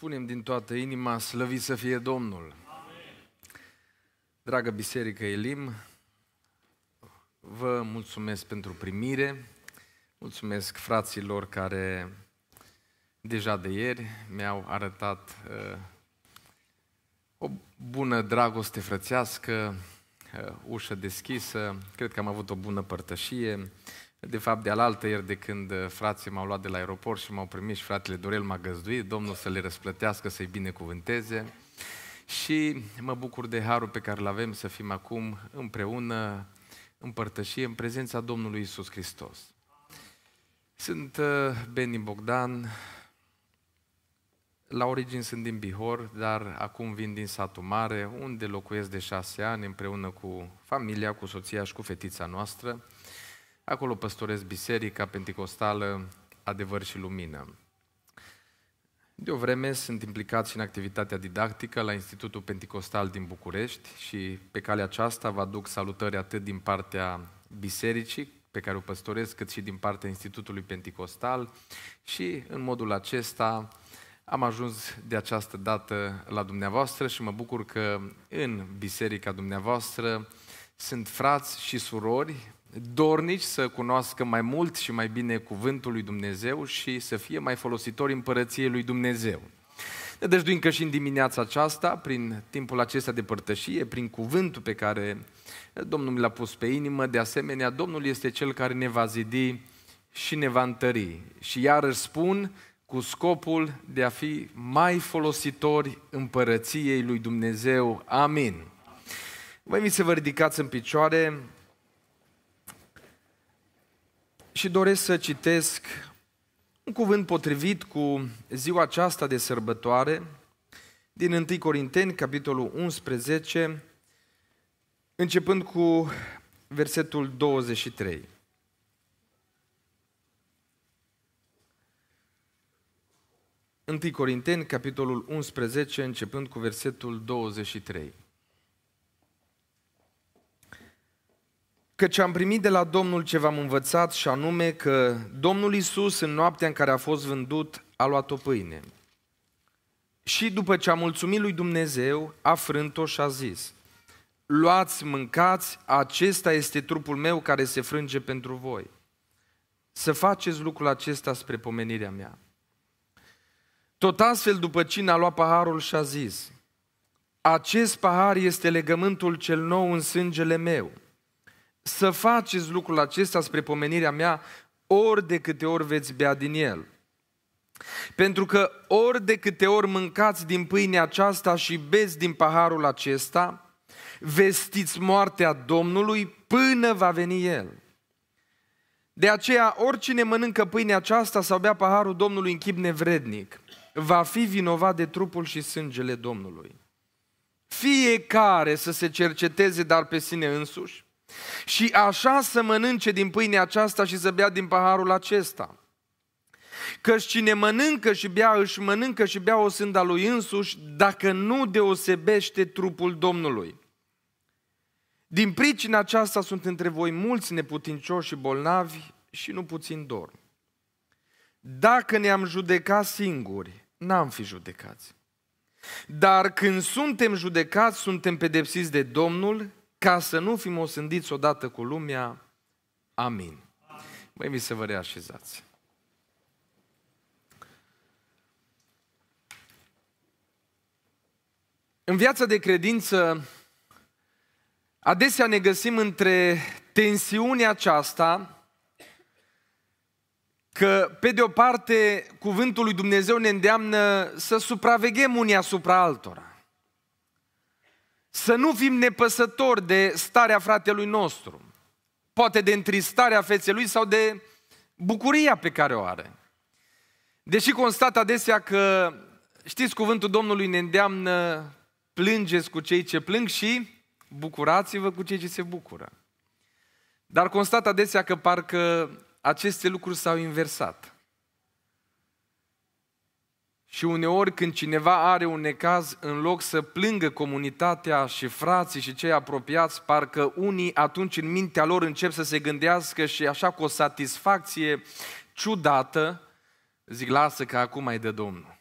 spunem din toată inima, slăvit să fie Domnul. Amen. Dragă Biserică Elim, vă mulțumesc pentru primire, mulțumesc fraților care deja de ieri mi-au arătat uh, o bună dragoste frățească, uh, ușă deschisă, cred că am avut o bună părtășie, de fapt, de alaltă ieri, de când uh, frații m-au luat de la aeroport și m-au primit și fratele Dorel m-a găzduit, Domnul să le răsplătească, să-i binecuvânteze. Și mă bucur de harul pe care îl avem să fim acum împreună, în părtășie, în prezența Domnului Isus Hristos. Sunt uh, Beni Bogdan, la origini sunt din Bihor, dar acum vin din satul mare, unde locuiesc de șase ani împreună cu familia, cu soția și cu fetița noastră. Acolo păstoresc biserica pentecostală Adevăr și Lumină. De o vreme sunt implicat și în activitatea didactică la Institutul Pentecostal din București și pe calea aceasta vă aduc salutări atât din partea bisericii pe care o păstoresc, cât și din partea Institutului Pentecostal și în modul acesta am ajuns de această dată la dumneavoastră și mă bucur că în biserica dumneavoastră sunt frați și surori dornici să cunoască mai mult și mai bine cuvântul lui Dumnezeu și să fie mai folositori împărăției lui Dumnezeu. Ne dăjduim că și în dimineața aceasta, prin timpul acesta de părtășie, prin cuvântul pe care Domnul mi l-a pus pe inimă, de asemenea, Domnul este Cel care ne va zidi și ne va întări. Și iarăși spun, cu scopul de a fi mai folositori împărăției lui Dumnezeu. Amin. Vă invit să vă ridicați în picioare, și doresc să citesc un cuvânt potrivit cu ziua aceasta de sărbătoare din 1 Corinteni, capitolul 11, începând cu versetul 23. Întâi Corinteni, capitolul 11, începând cu versetul 23. Căci am primit de la Domnul ce v-am învățat și anume că Domnul Isus în noaptea în care a fost vândut a luat o pâine. Și după ce a mulțumit lui Dumnezeu, a frânt-o și a zis, Luați, mâncați, acesta este trupul meu care se frânge pentru voi. Să faceți lucrul acesta spre pomenirea mea. Tot astfel, după cine a luat paharul și a zis, Acest pahar este legământul cel nou în sângele meu – să faceți lucrul acesta spre pomenirea mea ori de câte ori veți bea din el. Pentru că ori de câte ori mâncați din pâinea aceasta și beți din paharul acesta, vestiți moartea Domnului până va veni El. De aceea, oricine mănâncă pâinea aceasta sau bea paharul Domnului în chip nevrednic, va fi vinovat de trupul și sângele Domnului. Fiecare să se cerceteze, dar pe sine însuși, și așa să mănânce din pâinea aceasta și să bea din paharul acesta. Căci cine mănâncă și bea, își mănâncă și bea o sânda lui însuși, dacă nu deosebește trupul Domnului. Din pricina aceasta sunt între voi mulți neputincioși și bolnavi și nu puțin dorm. Dacă ne-am judecat singuri, n-am fi judecați. Dar când suntem judecați, suntem pedepsiți de Domnul ca să nu fim osândiți odată cu lumea. Amin. Vă invit să vă reașezați. În viața de credință, adesea ne găsim între tensiunea aceasta că, pe de o parte, cuvântul lui Dumnezeu ne îndeamnă să supraveghem unii asupra altora. Să nu fim nepăsători de starea fratelui nostru, poate de întristarea feței lui sau de bucuria pe care o are. Deși constat adesea că, știți, cuvântul Domnului ne îndeamnă plângeți cu cei ce plâng și bucurați-vă cu cei ce se bucură. Dar constat adesea că parcă aceste lucruri s-au inversat. Și uneori când cineva are un necaz, în loc să plângă comunitatea și frații și cei apropiați, parcă unii atunci în mintea lor încep să se gândească și așa cu o satisfacție ciudată, zic, lasă că acum mai de Domnul.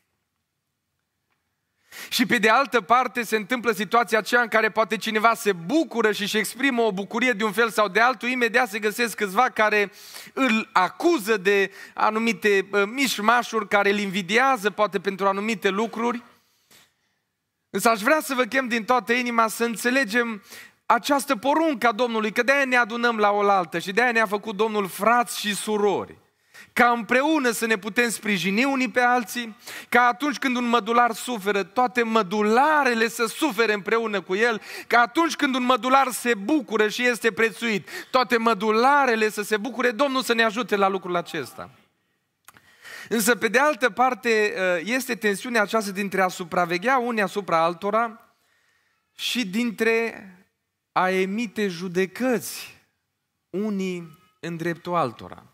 Și pe de altă parte se întâmplă situația aceea în care poate cineva se bucură și își exprimă o bucurie de un fel sau de altul, imediat se găsesc câțiva care îl acuză de anumite mișmașuri, care îl invidiază poate pentru anumite lucruri. Însă aș vrea să vă chem din toată inima să înțelegem această poruncă a Domnului, că de-aia ne adunăm la oaltă și de-aia ne-a făcut Domnul frați și surori ca împreună să ne putem sprijini unii pe alții, ca atunci când un mădular suferă, toate mădularele să sufere împreună cu el, ca atunci când un mădular se bucură și este prețuit, toate mădularele să se bucure, Domnul să ne ajute la lucrul acesta. Însă, pe de altă parte, ă, este tensiunea aceasta dintre a supraveghea unii asupra altora și dintre a emite judecăți unii în dreptul altora.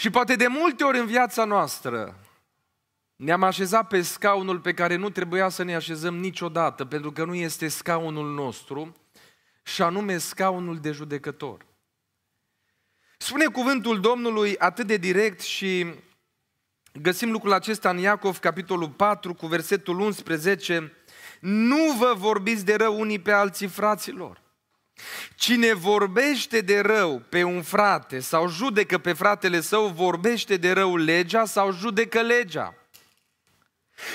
Și poate de multe ori în viața noastră ne-am așezat pe scaunul pe care nu trebuia să ne așezăm niciodată, pentru că nu este scaunul nostru, și anume scaunul de judecător. Spune cuvântul Domnului atât de direct și găsim lucrul acesta în Iacov, capitolul 4, cu versetul 11, nu vă vorbiți de rău unii pe alții fraților. Cine vorbește de rău pe un frate sau judecă pe fratele său, vorbește de rău legea sau judecă legea.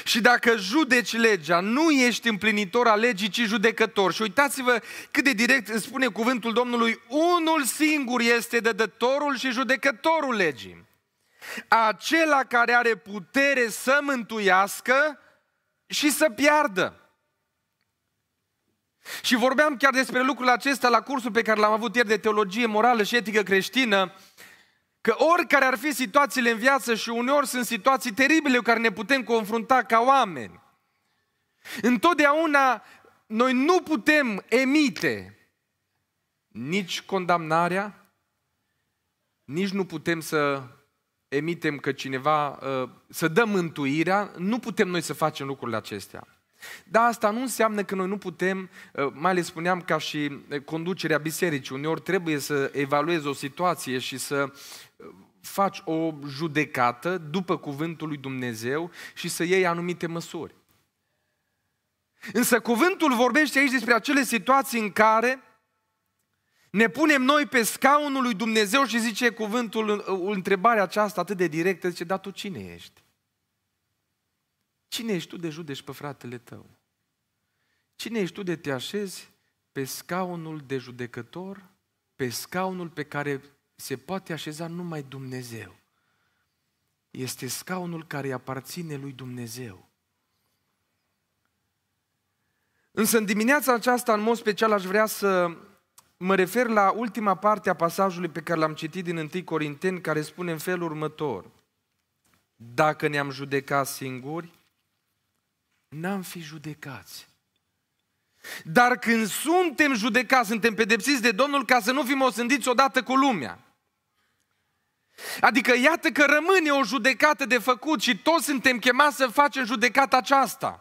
Și dacă judeci legea, nu ești împlinitor al legii, ci judecător. Și uitați-vă cât de direct îți spune cuvântul Domnului, unul singur este dădătorul și judecătorul legii. Acela care are putere să mântuiască și să piardă. Și vorbeam chiar despre lucrul acesta la cursul pe care l-am avut ieri de teologie morală și etică creștină, că oricare ar fi situațiile în viață și uneori sunt situații teribile cu care ne putem confrunta ca oameni, întotdeauna noi nu putem emite nici condamnarea, nici nu putem să emitem că cineva, uh, să dăm mântuirea, nu putem noi să facem lucrurile acestea. Dar asta nu înseamnă că noi nu putem, ă, mai le spuneam ca și ă, conducerea bisericii, uneori trebuie să evaluezi o situație și să ă, faci o judecată după cuvântul lui Dumnezeu și să iei anumite măsuri. Însă cuvântul vorbește aici despre acele situații în care ne punem noi pe scaunul lui Dumnezeu și zice cuvântul, întrebarea aceasta atât de directă, zice, dar tu cine ești? Cine ești tu de judești pe fratele tău? Cine ești tu de te așezi pe scaunul de judecător, pe scaunul pe care se poate așeza numai Dumnezeu? Este scaunul care aparține lui Dumnezeu. Însă în dimineața aceasta, în mod special, aș vrea să mă refer la ultima parte a pasajului pe care l-am citit din 1 Corinteni, care spune în felul următor. Dacă ne-am judecat singuri, n-am fi judecați. Dar când suntem judecați, suntem pedepsiți de Domnul ca să nu fim osândiți odată cu lumea. Adică iată că rămâne o judecată de făcut și toți suntem chemați să facem judecata aceasta.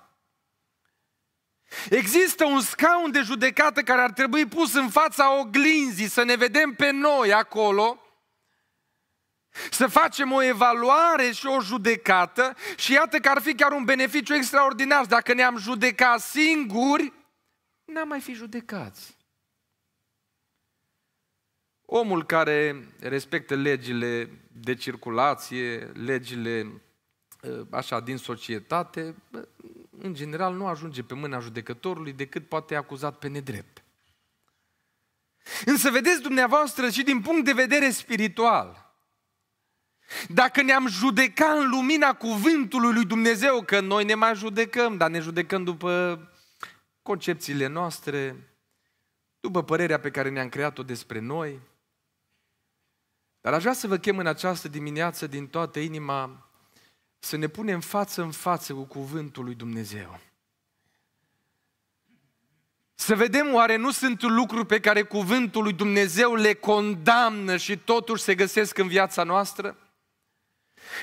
Există un scaun de judecată care ar trebui pus în fața oglinzii, să ne vedem pe noi acolo să facem o evaluare și o judecată și iată că ar fi chiar un beneficiu extraordinar. Dacă ne-am judecat singuri, n-am mai fi judecați. Omul care respectă legile de circulație, legile ă, așa din societate, în general nu ajunge pe mâna judecătorului decât poate acuzat pe nedrept. Însă vedeți dumneavoastră și din punct de vedere spiritual – dacă ne-am judeca în lumina cuvântului lui Dumnezeu, că noi ne mai judecăm, dar ne judecăm după concepțiile noastre, după părerea pe care ne-am creat-o despre noi. Dar aș vrea să vă chem în această dimineață din toată inima să ne punem față în față cu cuvântul lui Dumnezeu. Să vedem oare nu sunt lucruri pe care cuvântul lui Dumnezeu le condamnă și totuși se găsesc în viața noastră?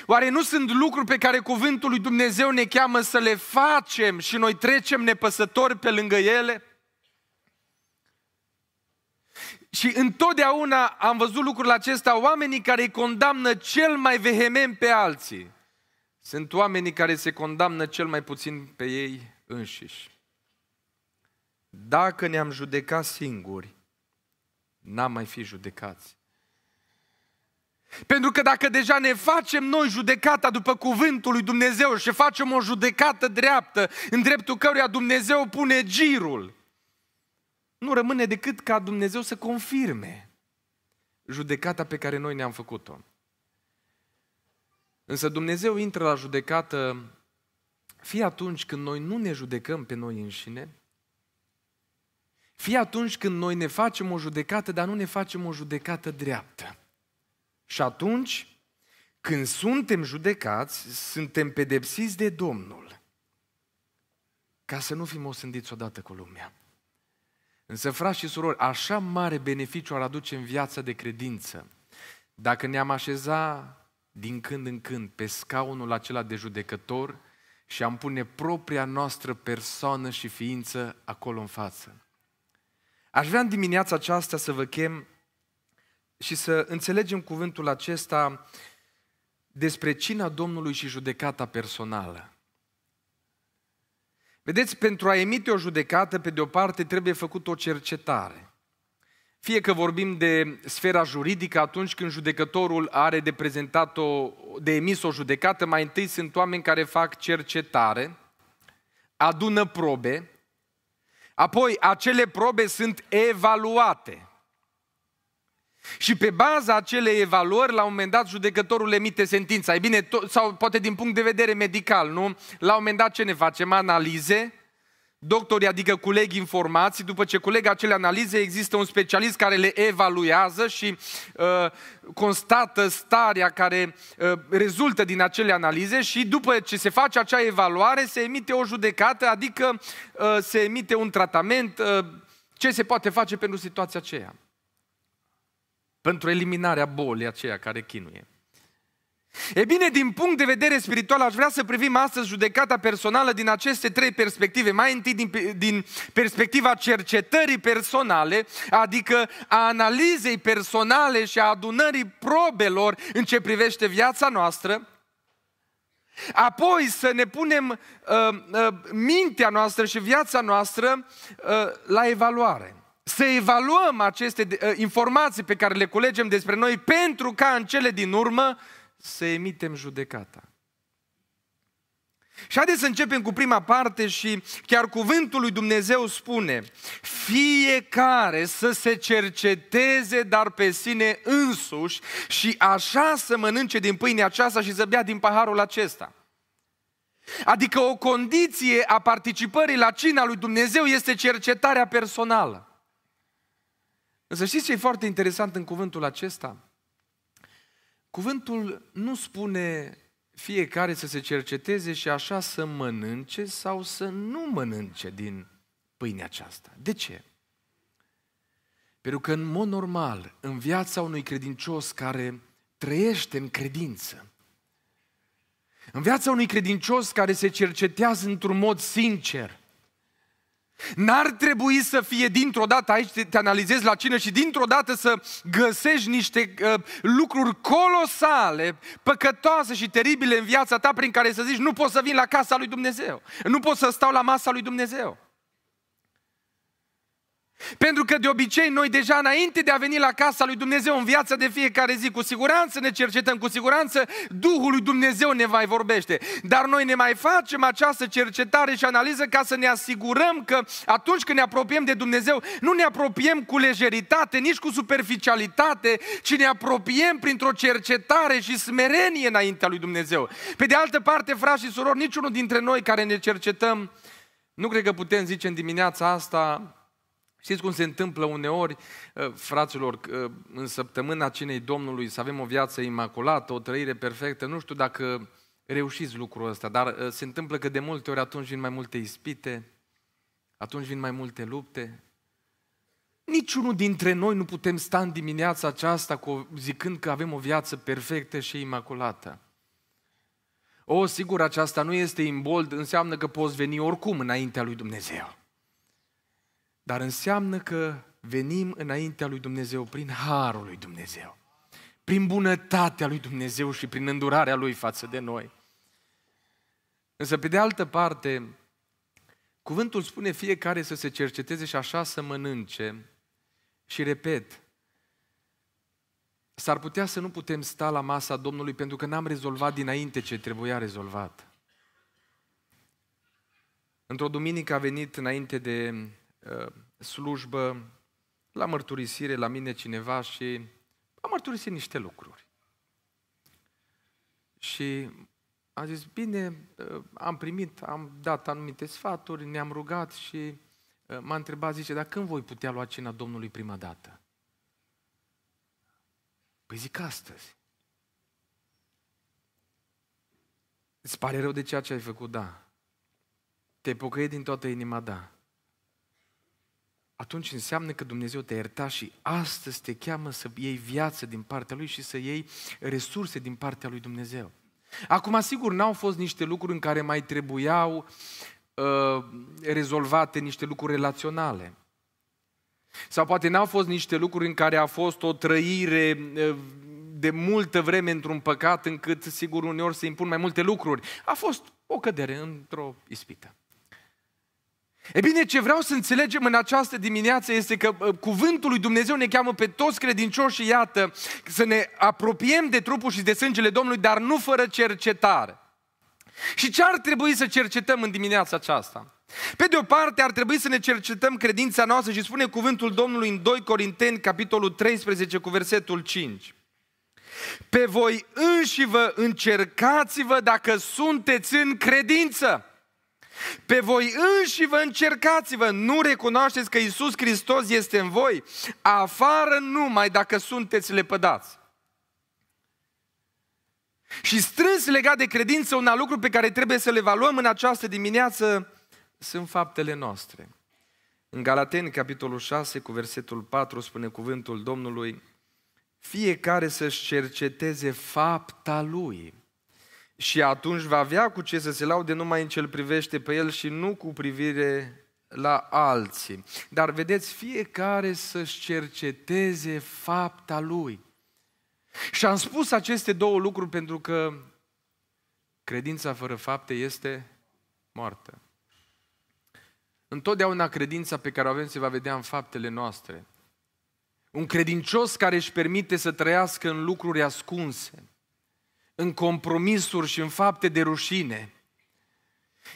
Oare nu sunt lucruri pe care cuvântul lui Dumnezeu ne cheamă să le facem și noi trecem nepăsători pe lângă ele? Și întotdeauna am văzut lucrul acesta, oamenii care îi condamnă cel mai vehement pe alții sunt oamenii care se condamnă cel mai puțin pe ei înșiși. Dacă ne-am judecat singuri, n-am mai fi judecați. Pentru că dacă deja ne facem noi judecata după cuvântul lui Dumnezeu și facem o judecată dreaptă, în dreptul căruia Dumnezeu pune girul, nu rămâne decât ca Dumnezeu să confirme judecata pe care noi ne-am făcut-o. Însă Dumnezeu intră la judecată fie atunci când noi nu ne judecăm pe noi înșine, fie atunci când noi ne facem o judecată, dar nu ne facem o judecată dreaptă. Și atunci, când suntem judecați, suntem pedepsiți de Domnul, ca să nu fim osândiți odată cu lumea. Însă, frați și surori, așa mare beneficiu ar aduce în viața de credință. Dacă ne-am așeza din când în când pe scaunul acela de judecător și am pune propria noastră persoană și ființă acolo în față. Aș vrea în dimineața aceasta să vă chem și să înțelegem cuvântul acesta despre cina Domnului și judecata personală. Vedeți, pentru a emite o judecată, pe de o parte, trebuie făcut o cercetare. Fie că vorbim de sfera juridică, atunci când judecătorul are de, prezentat o, de emis o judecată, mai întâi sunt oameni care fac cercetare, adună probe, apoi acele probe sunt evaluate – și pe baza acelei evaluări, la un moment dat, judecătorul emite sentința. E bine, to- sau poate din punct de vedere medical, nu? La un moment dat ce ne facem? Analize, doctorii, adică colegi informații, după ce culeg acele analize, există un specialist care le evaluează și uh, constată starea care uh, rezultă din acele analize și după ce se face acea evaluare, se emite o judecată, adică uh, se emite un tratament, uh, ce se poate face pentru situația aceea pentru eliminarea bolii aceea care chinuie. E bine, din punct de vedere spiritual, aș vrea să privim astăzi judecata personală din aceste trei perspective. Mai întâi din, din perspectiva cercetării personale, adică a analizei personale și a adunării probelor în ce privește viața noastră. Apoi să ne punem uh, uh, mintea noastră și viața noastră uh, la evaluare să evaluăm aceste ă, informații pe care le culegem despre noi pentru ca în cele din urmă să emitem judecata. Și haideți să începem cu prima parte și chiar cuvântul lui Dumnezeu spune fiecare să se cerceteze, dar pe sine însuși și așa să mănânce din pâinea aceasta și să bea din paharul acesta. Adică o condiție a participării la cina lui Dumnezeu este cercetarea personală. Însă știți ce e foarte interesant în cuvântul acesta? Cuvântul nu spune fiecare să se cerceteze și așa să mănânce sau să nu mănânce din pâinea aceasta. De ce? Pentru că, în mod normal, în viața unui credincios care trăiește în credință, în viața unui credincios care se cercetează într-un mod sincer, N-ar trebui să fie dintr-o dată, aici te, analizezi la cine și dintr-o dată să găsești niște uh, lucruri colosale, păcătoase și teribile în viața ta prin care să zici nu pot să vin la casa lui Dumnezeu, nu pot să stau la masa lui Dumnezeu. Pentru că de obicei noi deja înainte de a veni la casa lui Dumnezeu în viața de fiecare zi, cu siguranță ne cercetăm, cu siguranță Duhul lui Dumnezeu ne mai vorbește. Dar noi ne mai facem această cercetare și analiză ca să ne asigurăm că atunci când ne apropiem de Dumnezeu, nu ne apropiem cu lejeritate, nici cu superficialitate, ci ne apropiem printr-o cercetare și smerenie înaintea lui Dumnezeu. Pe de altă parte, frați și surori, niciunul dintre noi care ne cercetăm, nu cred că putem zice în dimineața asta, Știți cum se întâmplă uneori, uh, fraților, uh, în săptămâna cinei Domnului să avem o viață imaculată, o trăire perfectă, nu știu dacă reușiți lucrul ăsta, dar uh, se întâmplă că de multe ori atunci vin mai multe ispite, atunci vin mai multe lupte. Niciunul dintre noi nu putem sta în dimineața aceasta cu, zicând că avem o viață perfectă și imaculată. O, sigur, aceasta nu este imbold, înseamnă că poți veni oricum înaintea lui Dumnezeu. Dar înseamnă că venim înaintea lui Dumnezeu prin harul lui Dumnezeu, prin bunătatea lui Dumnezeu și prin îndurarea lui față de noi. Însă, pe de altă parte, cuvântul spune fiecare să se cerceteze și așa să mănânce. Și repet, s-ar putea să nu putem sta la masa Domnului pentru că n-am rezolvat dinainte ce trebuia rezolvat. Într-o duminică a venit înainte de Uh, slujbă, la mărturisire la mine cineva și am mărturisit niște lucruri. Și am zis, bine, uh, am primit, am dat anumite sfaturi, ne-am rugat și uh, m-a întrebat, zice, dar când voi putea lua cina Domnului prima dată? Păi zic astăzi. Îți pare rău de ceea ce ai făcut, da. Te pocăi din toată inima, da atunci înseamnă că Dumnezeu te-a iertat și astăzi te cheamă să iei viață din partea Lui și să iei resurse din partea Lui Dumnezeu. Acum, sigur, n-au fost niște lucruri în care mai trebuiau uh, rezolvate niște lucruri relaționale. Sau poate n-au fost niște lucruri în care a fost o trăire uh, de multă vreme într-un păcat încât, sigur, uneori se impun mai multe lucruri. A fost o cădere într-o ispită. E bine, ce vreau să înțelegem în această dimineață este că uh, cuvântul lui Dumnezeu ne cheamă pe toți credincioșii, iată, să ne apropiem de trupul și de sângele Domnului, dar nu fără cercetare. Și ce ar trebui să cercetăm în dimineața aceasta? Pe de o parte, ar trebui să ne cercetăm credința noastră și spune cuvântul Domnului în 2 Corinteni, capitolul 13, cu versetul 5. Pe voi înși vă încercați-vă dacă sunteți în credință. Pe voi înși vă încercați-vă, nu recunoașteți că Isus Hristos este în voi, afară numai dacă sunteți lepădați. Și strâns legat de credință, un alt lucru pe care trebuie să le evaluăm în această dimineață sunt faptele noastre. În Galateni, capitolul 6, cu versetul 4, spune cuvântul Domnului, fiecare să-și cerceteze fapta lui. Și atunci va avea cu ce să se laude numai în ce îl privește pe el și nu cu privire la alții. Dar vedeți, fiecare să-și cerceteze fapta lui. Și am spus aceste două lucruri pentru că credința fără fapte este moartă. Întotdeauna credința pe care o avem se va vedea în faptele noastre. Un credincios care își permite să trăiască în lucruri ascunse, în compromisuri și în fapte de rușine.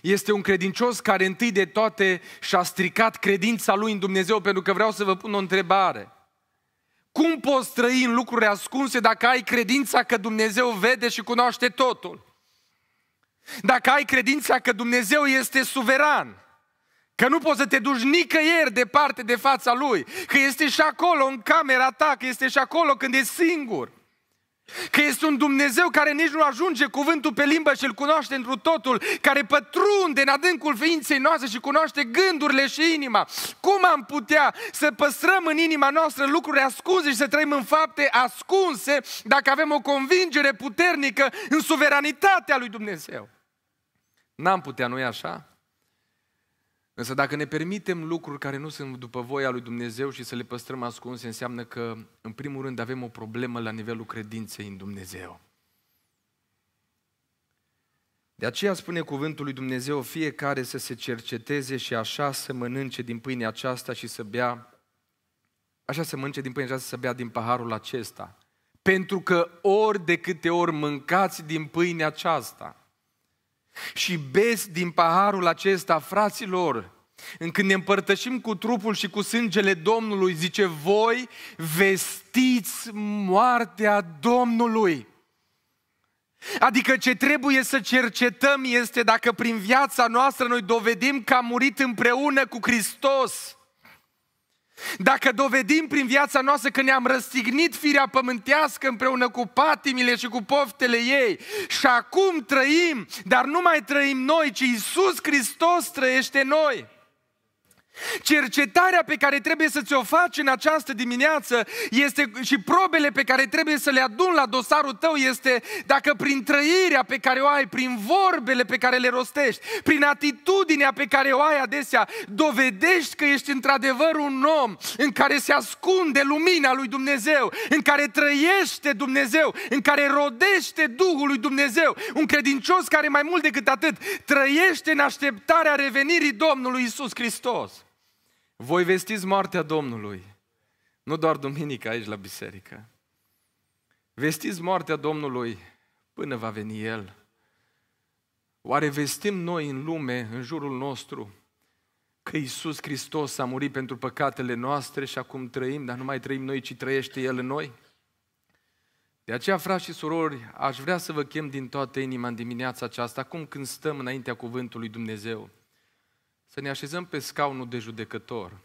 Este un credincios care întâi de toate și-a stricat credința lui în Dumnezeu, pentru că vreau să vă pun o întrebare. Cum poți trăi în lucruri ascunse dacă ai credința că Dumnezeu vede și cunoaște totul? Dacă ai credința că Dumnezeu este suveran, că nu poți să te duci nicăieri departe de fața Lui, că este și acolo în camera ta, că este și acolo când e singur – Că este un Dumnezeu care nici nu ajunge cuvântul pe limbă și îl cunoaște întru totul, care pătrunde în adâncul ființei noastre și cunoaște gândurile și inima. Cum am putea să păstrăm în inima noastră lucruri ascunse și să trăim în fapte ascunse dacă avem o convingere puternică în suveranitatea lui Dumnezeu? N-am putea, nu-i așa? Însă dacă ne permitem lucruri care nu sunt după voia lui Dumnezeu și să le păstrăm ascunse, înseamnă că, în primul rând, avem o problemă la nivelul credinței în Dumnezeu. De aceea spune cuvântul lui Dumnezeu, fiecare să se cerceteze și așa să mănânce din pâinea aceasta și să bea, așa să mănânce din pâinea aceasta să bea din paharul acesta. Pentru că ori de câte ori mâncați din pâinea aceasta și bezi din paharul acesta, fraților, în când ne împărtășim cu trupul și cu sângele Domnului, zice, voi vestiți moartea Domnului. Adică ce trebuie să cercetăm este dacă prin viața noastră noi dovedim că am murit împreună cu Hristos. Dacă dovedim prin viața noastră că ne-am răstignit firea pământească împreună cu patimile și cu poftele ei și acum trăim, dar nu mai trăim noi, ci Isus Hristos trăiește noi. Cercetarea pe care trebuie să ți-o faci în această dimineață este, și probele pe care trebuie să le adun la dosarul tău este dacă prin trăirea pe care o ai, prin vorbele pe care le rostești, prin atitudinea pe care o ai adesea, dovedești că ești într-adevăr un om în care se ascunde lumina lui Dumnezeu, în care trăiește Dumnezeu, în care rodește Duhul lui Dumnezeu, un credincios care mai mult decât atât trăiește în așteptarea revenirii Domnului Isus Hristos. Voi vestiți moartea Domnului. Nu doar Duminica aici la biserică. Vestiți moartea Domnului până va veni El. Oare vestim noi în lume, în jurul nostru, că Iisus Hristos a murit pentru păcatele noastre și acum trăim, dar nu mai trăim noi, ci trăiește El în noi? De aceea, frați și surori, aș vrea să vă chem din toată inima în dimineața aceasta, acum când stăm înaintea cuvântului Dumnezeu să ne așezăm pe scaunul de judecător,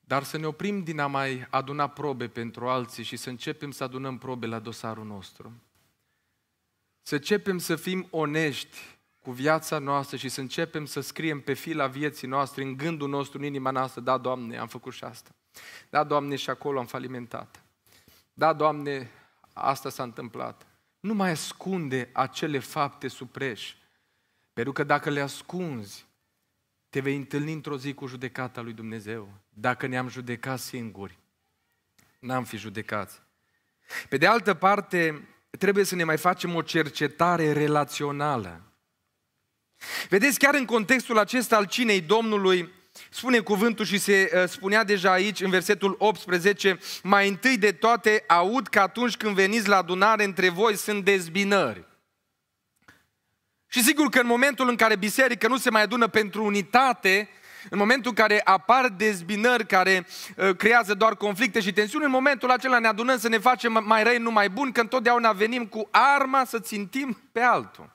dar să ne oprim din a mai aduna probe pentru alții și să începem să adunăm probe la dosarul nostru. Să începem să fim onești cu viața noastră și să începem să scriem pe fila vieții noastre, în gândul nostru, în inima noastră, da, Doamne, am făcut și asta. Da, Doamne, și acolo am falimentat. Da, Doamne, asta s-a întâmplat. Nu mai ascunde acele fapte supreși. Pentru că dacă le ascunzi, te vei întâlni într-o zi cu judecata lui Dumnezeu. Dacă ne-am judecat singuri, n-am fi judecați. Pe de altă parte, trebuie să ne mai facem o cercetare relațională. Vedeți, chiar în contextul acesta al cinei Domnului, spune cuvântul și se uh, spunea deja aici, în versetul 18, mai întâi de toate aud că atunci când veniți la adunare între voi sunt dezbinări. Și sigur că în momentul în care biserica nu se mai adună pentru unitate, în momentul în care apar dezbinări care uh, creează doar conflicte și tensiuni, în momentul acela ne adunăm să ne facem mai răi, nu mai bun, că întotdeauna venim cu arma să țintim pe altul.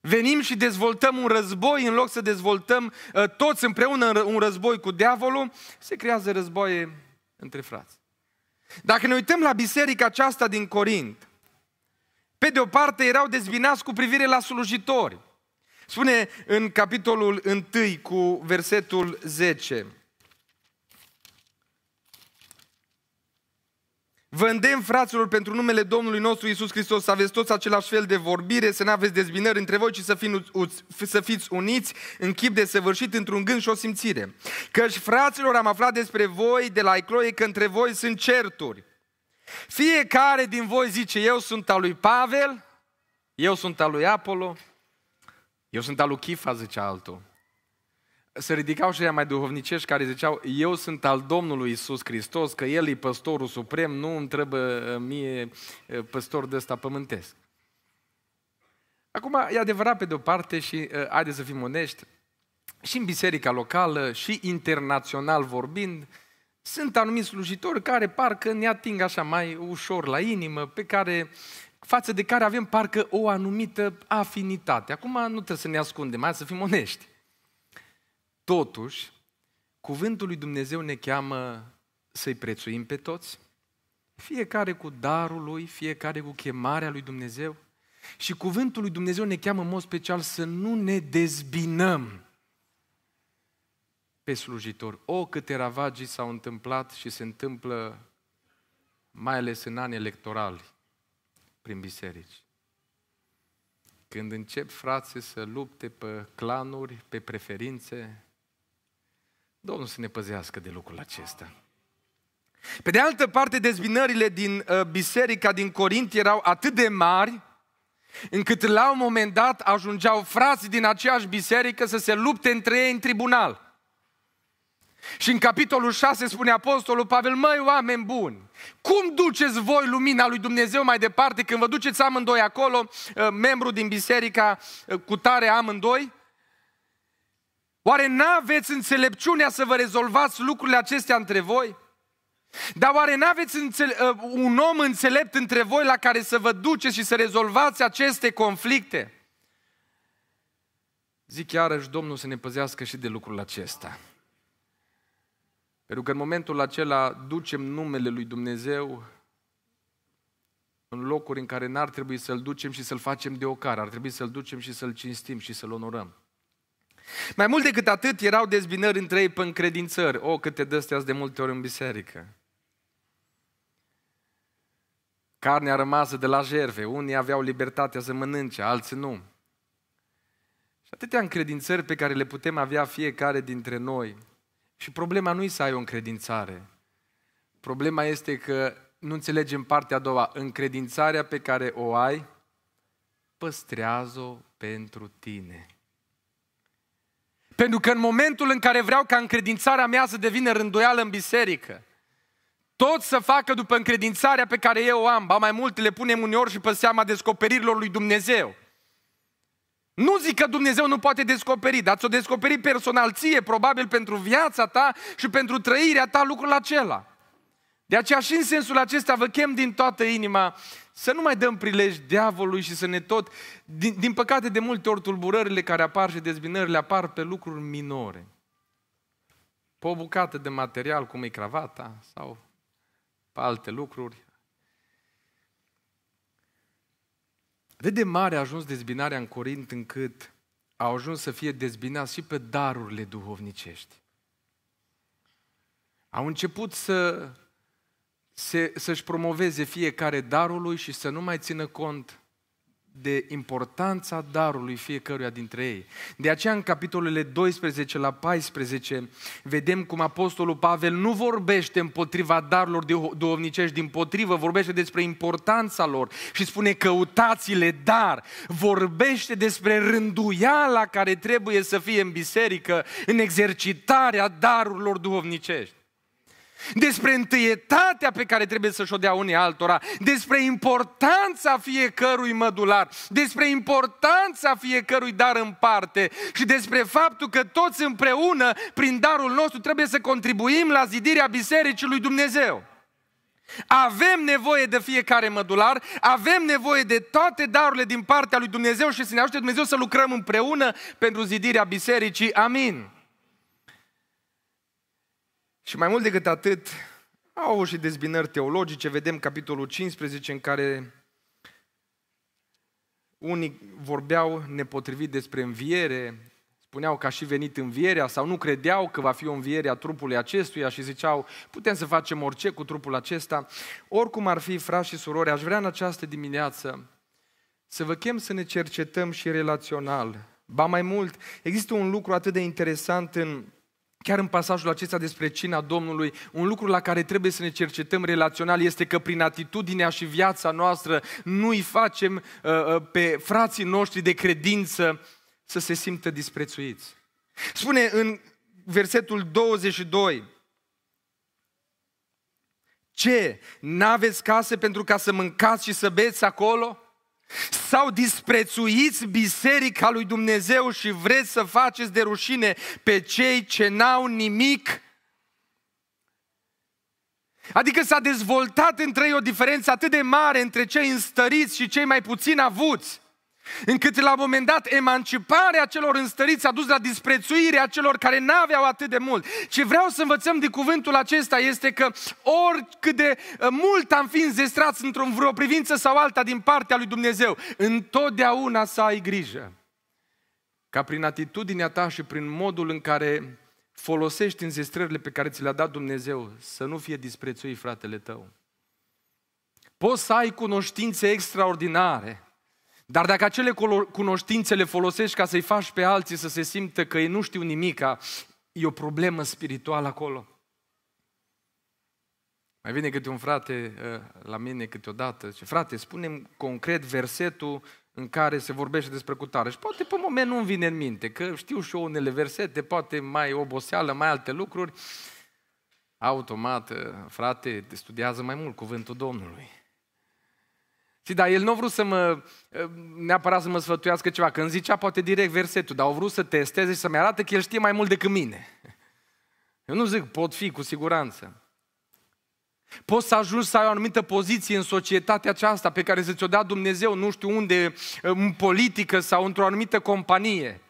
Venim și dezvoltăm un război în loc să dezvoltăm uh, toți împreună un război cu diavolul, se creează războaie între frați. Dacă ne uităm la biserica aceasta din Corint, pe de o parte erau dezbinați cu privire la slujitori. Spune în capitolul 1 cu versetul 10. „Vândem fraților, pentru numele Domnului nostru Isus Hristos, să aveți toți același fel de vorbire, să nu aveți dezbinări între voi, ci să, fi, să fiți uniți în chip de săvârșit, într-un gând și o simțire. Căci, fraților, am aflat despre voi de la Ecloie că între voi sunt certuri. Fiecare din voi zice, eu sunt al lui Pavel, eu sunt al lui Apollo, eu sunt al lui Chifa, zice altul. Se ridicau și ea mai duhovnicești care ziceau, eu sunt al Domnului Isus Hristos, că El e păstorul suprem, nu îmi trebuie ă, mie ă, păstor de ăsta pământesc. Acum, e adevărat pe de-o parte și uh, haideți să fim onești, și în biserica locală, și internațional vorbind, uh, sunt anumiți slujitori care parcă ne ating așa mai ușor la inimă, pe care, față de care avem parcă o anumită afinitate. Acum nu trebuie să ne ascundem, hai să fim onești. Totuși, cuvântul lui Dumnezeu ne cheamă să-i prețuim pe toți, fiecare cu darul lui, fiecare cu chemarea lui Dumnezeu. Și cuvântul lui Dumnezeu ne cheamă în mod special să nu ne dezbinăm pe slujitor. O, câte ravagii s-au întâmplat și se întâmplă mai ales în ani electorali prin biserici. Când încep frații să lupte pe clanuri, pe preferințe, Domnul să ne păzească de lucrul acesta. Pe de altă parte, dezbinările din uh, biserica din Corint erau atât de mari, încât la un moment dat ajungeau frații din aceeași biserică să se lupte între ei în tribunal. Și în capitolul 6 spune Apostolul Pavel, măi oameni buni, cum duceți voi lumina lui Dumnezeu mai departe când vă duceți amândoi acolo, ă, membru din biserica ă, cu tare amândoi? Oare n-aveți înțelepciunea să vă rezolvați lucrurile acestea între voi? Dar oare n-aveți înțele- ă, un om înțelept între voi la care să vă duceți și să rezolvați aceste conflicte? Zic iarăși Domnul să ne păzească și de lucrul acesta. Pentru că în momentul acela ducem numele lui Dumnezeu în locuri în care n-ar trebui să-L ducem și să-L facem de ocar, ar trebui să-L ducem și să-L cinstim și să-L onorăm. Mai mult decât atât, erau dezbinări între ei pe încredințări. O, câte dăste de multe ori în biserică. Carnea rămasă de la jerve, unii aveau libertatea să mănânce, alții nu. Și atâtea încredințări pe care le putem avea fiecare dintre noi – și problema nu e să ai o încredințare. Problema este că nu înțelegem partea a doua. Încredințarea pe care o ai, păstrează-o pentru tine. Pentru că în momentul în care vreau ca încredințarea mea să devină rânduială în biserică, tot să facă după încredințarea pe care eu o am, ba mai mult le punem uneori și pe seama descoperirilor lui Dumnezeu. Nu zic că Dumnezeu nu poate descoperi, dar ți-o descoperi personal ție, probabil pentru viața ta și pentru trăirea ta lucrul acela. De aceea și în sensul acesta vă chem din toată inima să nu mai dăm prilej diavolului și să ne tot... Din, din păcate, de multe ori tulburările care apar și dezbinările apar pe lucruri minore. Pe o bucată de material, cum e cravata sau pe alte lucruri. Atât de mare a ajuns dezbinarea în Corint încât au ajuns să fie dezbinați și pe darurile duhovnicești. Au început să se, să-și promoveze fiecare darul lui și să nu mai țină cont de importanța darului fiecăruia dintre ei. De aceea în capitolele 12 la 14 vedem cum apostolul Pavel nu vorbește împotriva darurilor duhovnicești, din potrivă vorbește despre importanța lor și spune căutați-le dar, vorbește despre rânduiala care trebuie să fie în biserică, în exercitarea darurilor duhovnicești despre întâietatea pe care trebuie să-și o dea unii altora, despre importanța fiecărui mădular, despre importanța fiecărui dar în parte și despre faptul că toți împreună, prin darul nostru, trebuie să contribuim la zidirea Bisericii lui Dumnezeu. Avem nevoie de fiecare mădular, avem nevoie de toate darurile din partea lui Dumnezeu și să ne ajute Dumnezeu să lucrăm împreună pentru zidirea bisericii. Amin. Și mai mult decât atât, au avut și dezbinări teologice, vedem capitolul 15 în care unii vorbeau nepotrivit despre înviere, spuneau că a și venit învierea sau nu credeau că va fi o înviere a trupului acestuia și ziceau putem să facem orice cu trupul acesta. Oricum ar fi, frați și surori, aș vrea în această dimineață să vă chem să ne cercetăm și relațional. Ba mai mult, există un lucru atât de interesant în Chiar în pasajul acesta despre cina Domnului, un lucru la care trebuie să ne cercetăm relațional este că prin atitudinea și viața noastră nu îi facem uh, uh, pe frații noștri de credință să se simtă disprețuiți. Spune în versetul 22, ce? N-aveți case pentru ca să mâncați și să beți acolo? Sau disprețuiți biserica lui Dumnezeu și vreți să faceți de rușine pe cei ce n-au nimic Adică s-a dezvoltat între ei o diferență atât de mare între cei înstăriți și cei mai puțin avuți. Încât la un moment dat emanciparea celor înstăriți a dus la disprețuirea celor care n-aveau atât de mult. Ce vreau să învățăm de cuvântul acesta este că oricât de uh, mult am fi înzestrați într-o vreo privință sau alta din partea lui Dumnezeu, întotdeauna să ai grijă ca prin atitudinea ta și prin modul în care folosești înzestrările pe care ți le-a dat Dumnezeu, să nu fie disprețuit fratele tău. Poți să ai cunoștințe extraordinare, dar dacă acele cunoștințe le folosești ca să-i faci pe alții să se simtă că ei nu știu nimica, e o problemă spirituală acolo. Mai vine câte un frate ă, la mine câteodată zice, frate, spunem concret versetul în care se vorbește despre cutare. Și poate pe moment nu-mi vine în minte, că știu și eu unele versete, poate mai oboseală, mai alte lucruri. Automat, ă, frate, studiază mai mult cuvântul Domnului. Și da, el nu a vrut să mă, eh, neapărat să mă sfătuiască ceva, când zicea poate direct versetul, dar a vrut să testeze și să-mi arate că el știe mai mult decât mine. Eu nu zic, pot fi, cu siguranță. Poți să ajungi să ai o anumită poziție în societatea aceasta pe care să ți-o dea Dumnezeu, nu știu unde, în politică sau într-o anumită companie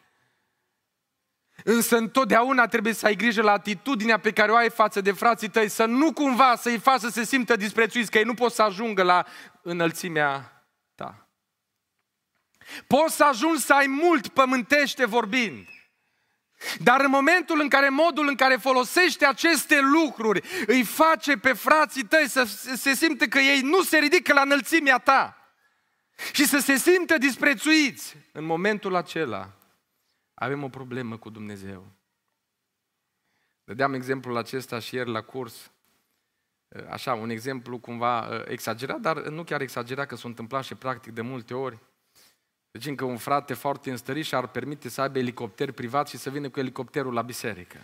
însă întotdeauna trebuie să ai grijă la atitudinea pe care o ai față de frații tăi, să nu cumva să-i faci să se simtă disprețuiți, că ei nu pot să ajungă la înălțimea ta. Poți să ajungi să ai mult pământește vorbind, dar în momentul în care modul în care folosește aceste lucruri îi face pe frații tăi să se simtă că ei nu se ridică la înălțimea ta și să se simtă disprețuiți, în momentul acela avem o problemă cu Dumnezeu. Dădeam exemplul acesta și ieri la curs. Uh, așa, un exemplu cumva uh, exagerat, dar nu chiar exagerat, că s-a întâmplat și practic de multe ori. Deci încă un frate foarte înstărit și-ar permite să aibă elicopter privat și să vină cu elicopterul la biserică.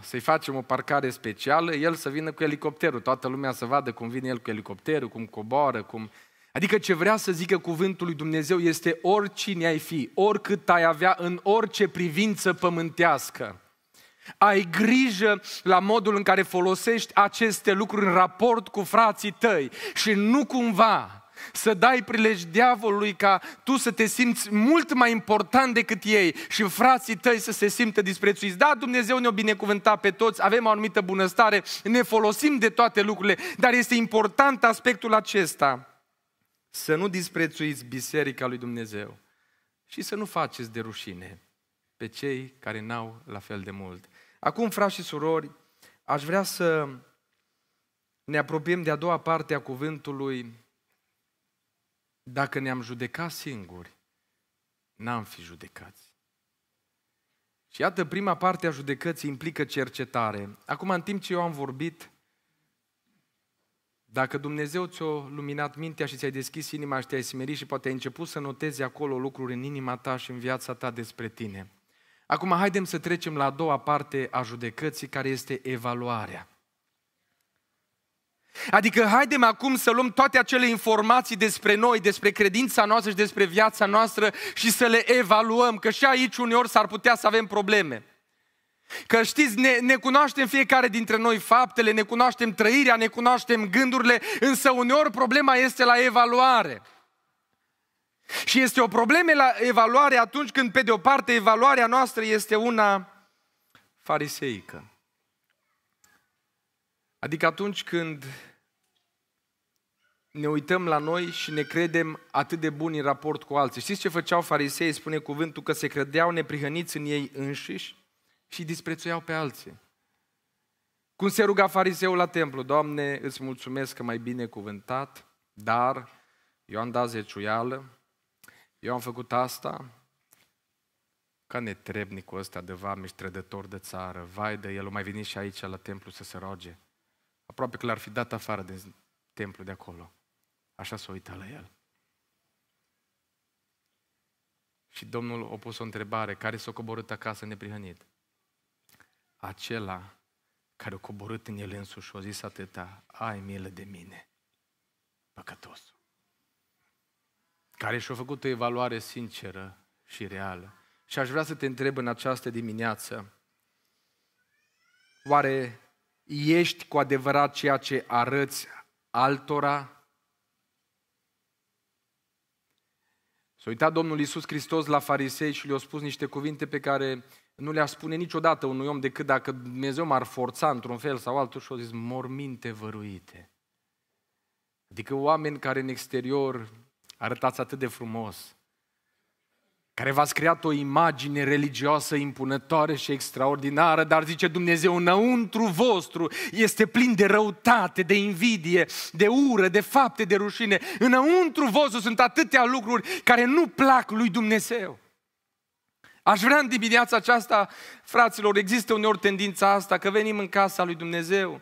Să-i facem o parcare specială, el să vină cu elicopterul, toată lumea să vadă cum vine el cu elicopterul, cum coboară, cum Adică ce vrea să zică cuvântul lui Dumnezeu este oricine ai fi, oricât ai avea în orice privință pământească. Ai grijă la modul în care folosești aceste lucruri în raport cu frații tăi și nu cumva să dai prilej diavolului ca tu să te simți mult mai important decât ei și frații tăi să se simtă disprețuiți. Da, Dumnezeu ne-a binecuvântat pe toți, avem o anumită bunăstare, ne folosim de toate lucrurile, dar este important aspectul acesta să nu disprețuiți biserica lui Dumnezeu și să nu faceți de rușine pe cei care n-au la fel de mult. Acum, frați și surori, aș vrea să ne apropiem de a doua parte a cuvântului dacă ne-am judecat singuri, n-am fi judecați. Și iată, prima parte a judecății implică cercetare. Acum, în timp ce eu am vorbit, dacă Dumnezeu ți-a luminat mintea și ți-ai deschis inima și te-ai smerit și poate ai început să notezi acolo lucruri în inima ta și în viața ta despre tine. Acum haidem să trecem la a doua parte a judecății, care este evaluarea. Adică haidem acum să luăm toate acele informații despre noi, despre credința noastră și despre viața noastră și să le evaluăm, că și aici uneori s-ar putea să avem probleme. Că știți, ne, ne cunoaștem fiecare dintre noi faptele, ne cunoaștem trăirea, ne cunoaștem gândurile, însă uneori problema este la evaluare. Și este o problemă la evaluare atunci când, pe de o parte, evaluarea noastră este una fariseică. Adică atunci când ne uităm la noi și ne credem atât de buni în raport cu alții. Știți ce făceau farisei? Spune cuvântul că se credeau neprihăniți în ei înșiși și disprețuiau pe alții. Cum se ruga fariseul la templu, Doamne, îți mulțumesc că mai bine binecuvântat, dar eu am dat zeciuială, eu am făcut asta, ca netrebnicul ăsta de și trădător de țară, vai de el, o mai venit și aici la templu să se roage. Aproape că l-ar fi dat afară de templu de acolo. Așa s-a uitat la el. Și Domnul a pus o întrebare, care s-a coborât acasă neprihănit? acela care a coborât în el însuși și a zis atâta, ai milă de mine, păcătos. Care și-a făcut o evaluare sinceră și reală. Și aș vrea să te întreb în această dimineață, oare ești cu adevărat ceea ce arăți altora? S-a uitat Domnul Iisus Hristos la farisei și le-a spus niște cuvinte pe care nu le-a spune niciodată unui om decât dacă Dumnezeu m-ar forța într-un fel sau altul și au zis morminte văruite. Adică oameni care în exterior arătați atât de frumos, care v-ați creat o imagine religioasă impunătoare și extraordinară, dar zice Dumnezeu, înăuntru vostru este plin de răutate, de invidie, de ură, de fapte, de rușine. Înăuntru vostru sunt atâtea lucruri care nu plac lui Dumnezeu. Aș vrea în dimineața aceasta, fraților, există uneori tendința asta că venim în casa lui Dumnezeu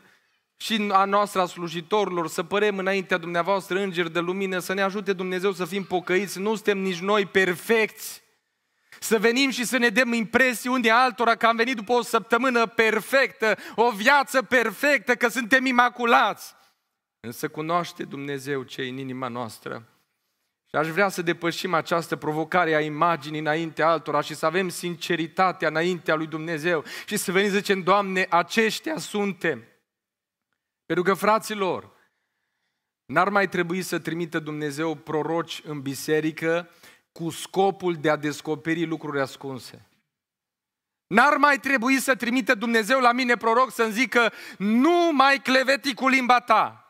și a noastră, a slujitorilor, să părem înaintea dumneavoastră îngeri de lumină, să ne ajute Dumnezeu să fim pocăiți, nu suntem nici noi perfecți. Să venim și să ne dăm impresii unde altora că am venit după o săptămână perfectă, o viață perfectă, că suntem imaculați. Însă cunoaște Dumnezeu ce e în inima noastră. Și aș vrea să depășim această provocare a imaginii înaintea altora și să avem sinceritatea înaintea lui Dumnezeu și să venim să zicem, Doamne, aceștia suntem. Pentru că, fraților, n-ar mai trebui să trimită Dumnezeu proroci în biserică cu scopul de a descoperi lucruri ascunse. N-ar mai trebui să trimită Dumnezeu la mine proroc să-mi zică nu mai cleveti cu limba ta.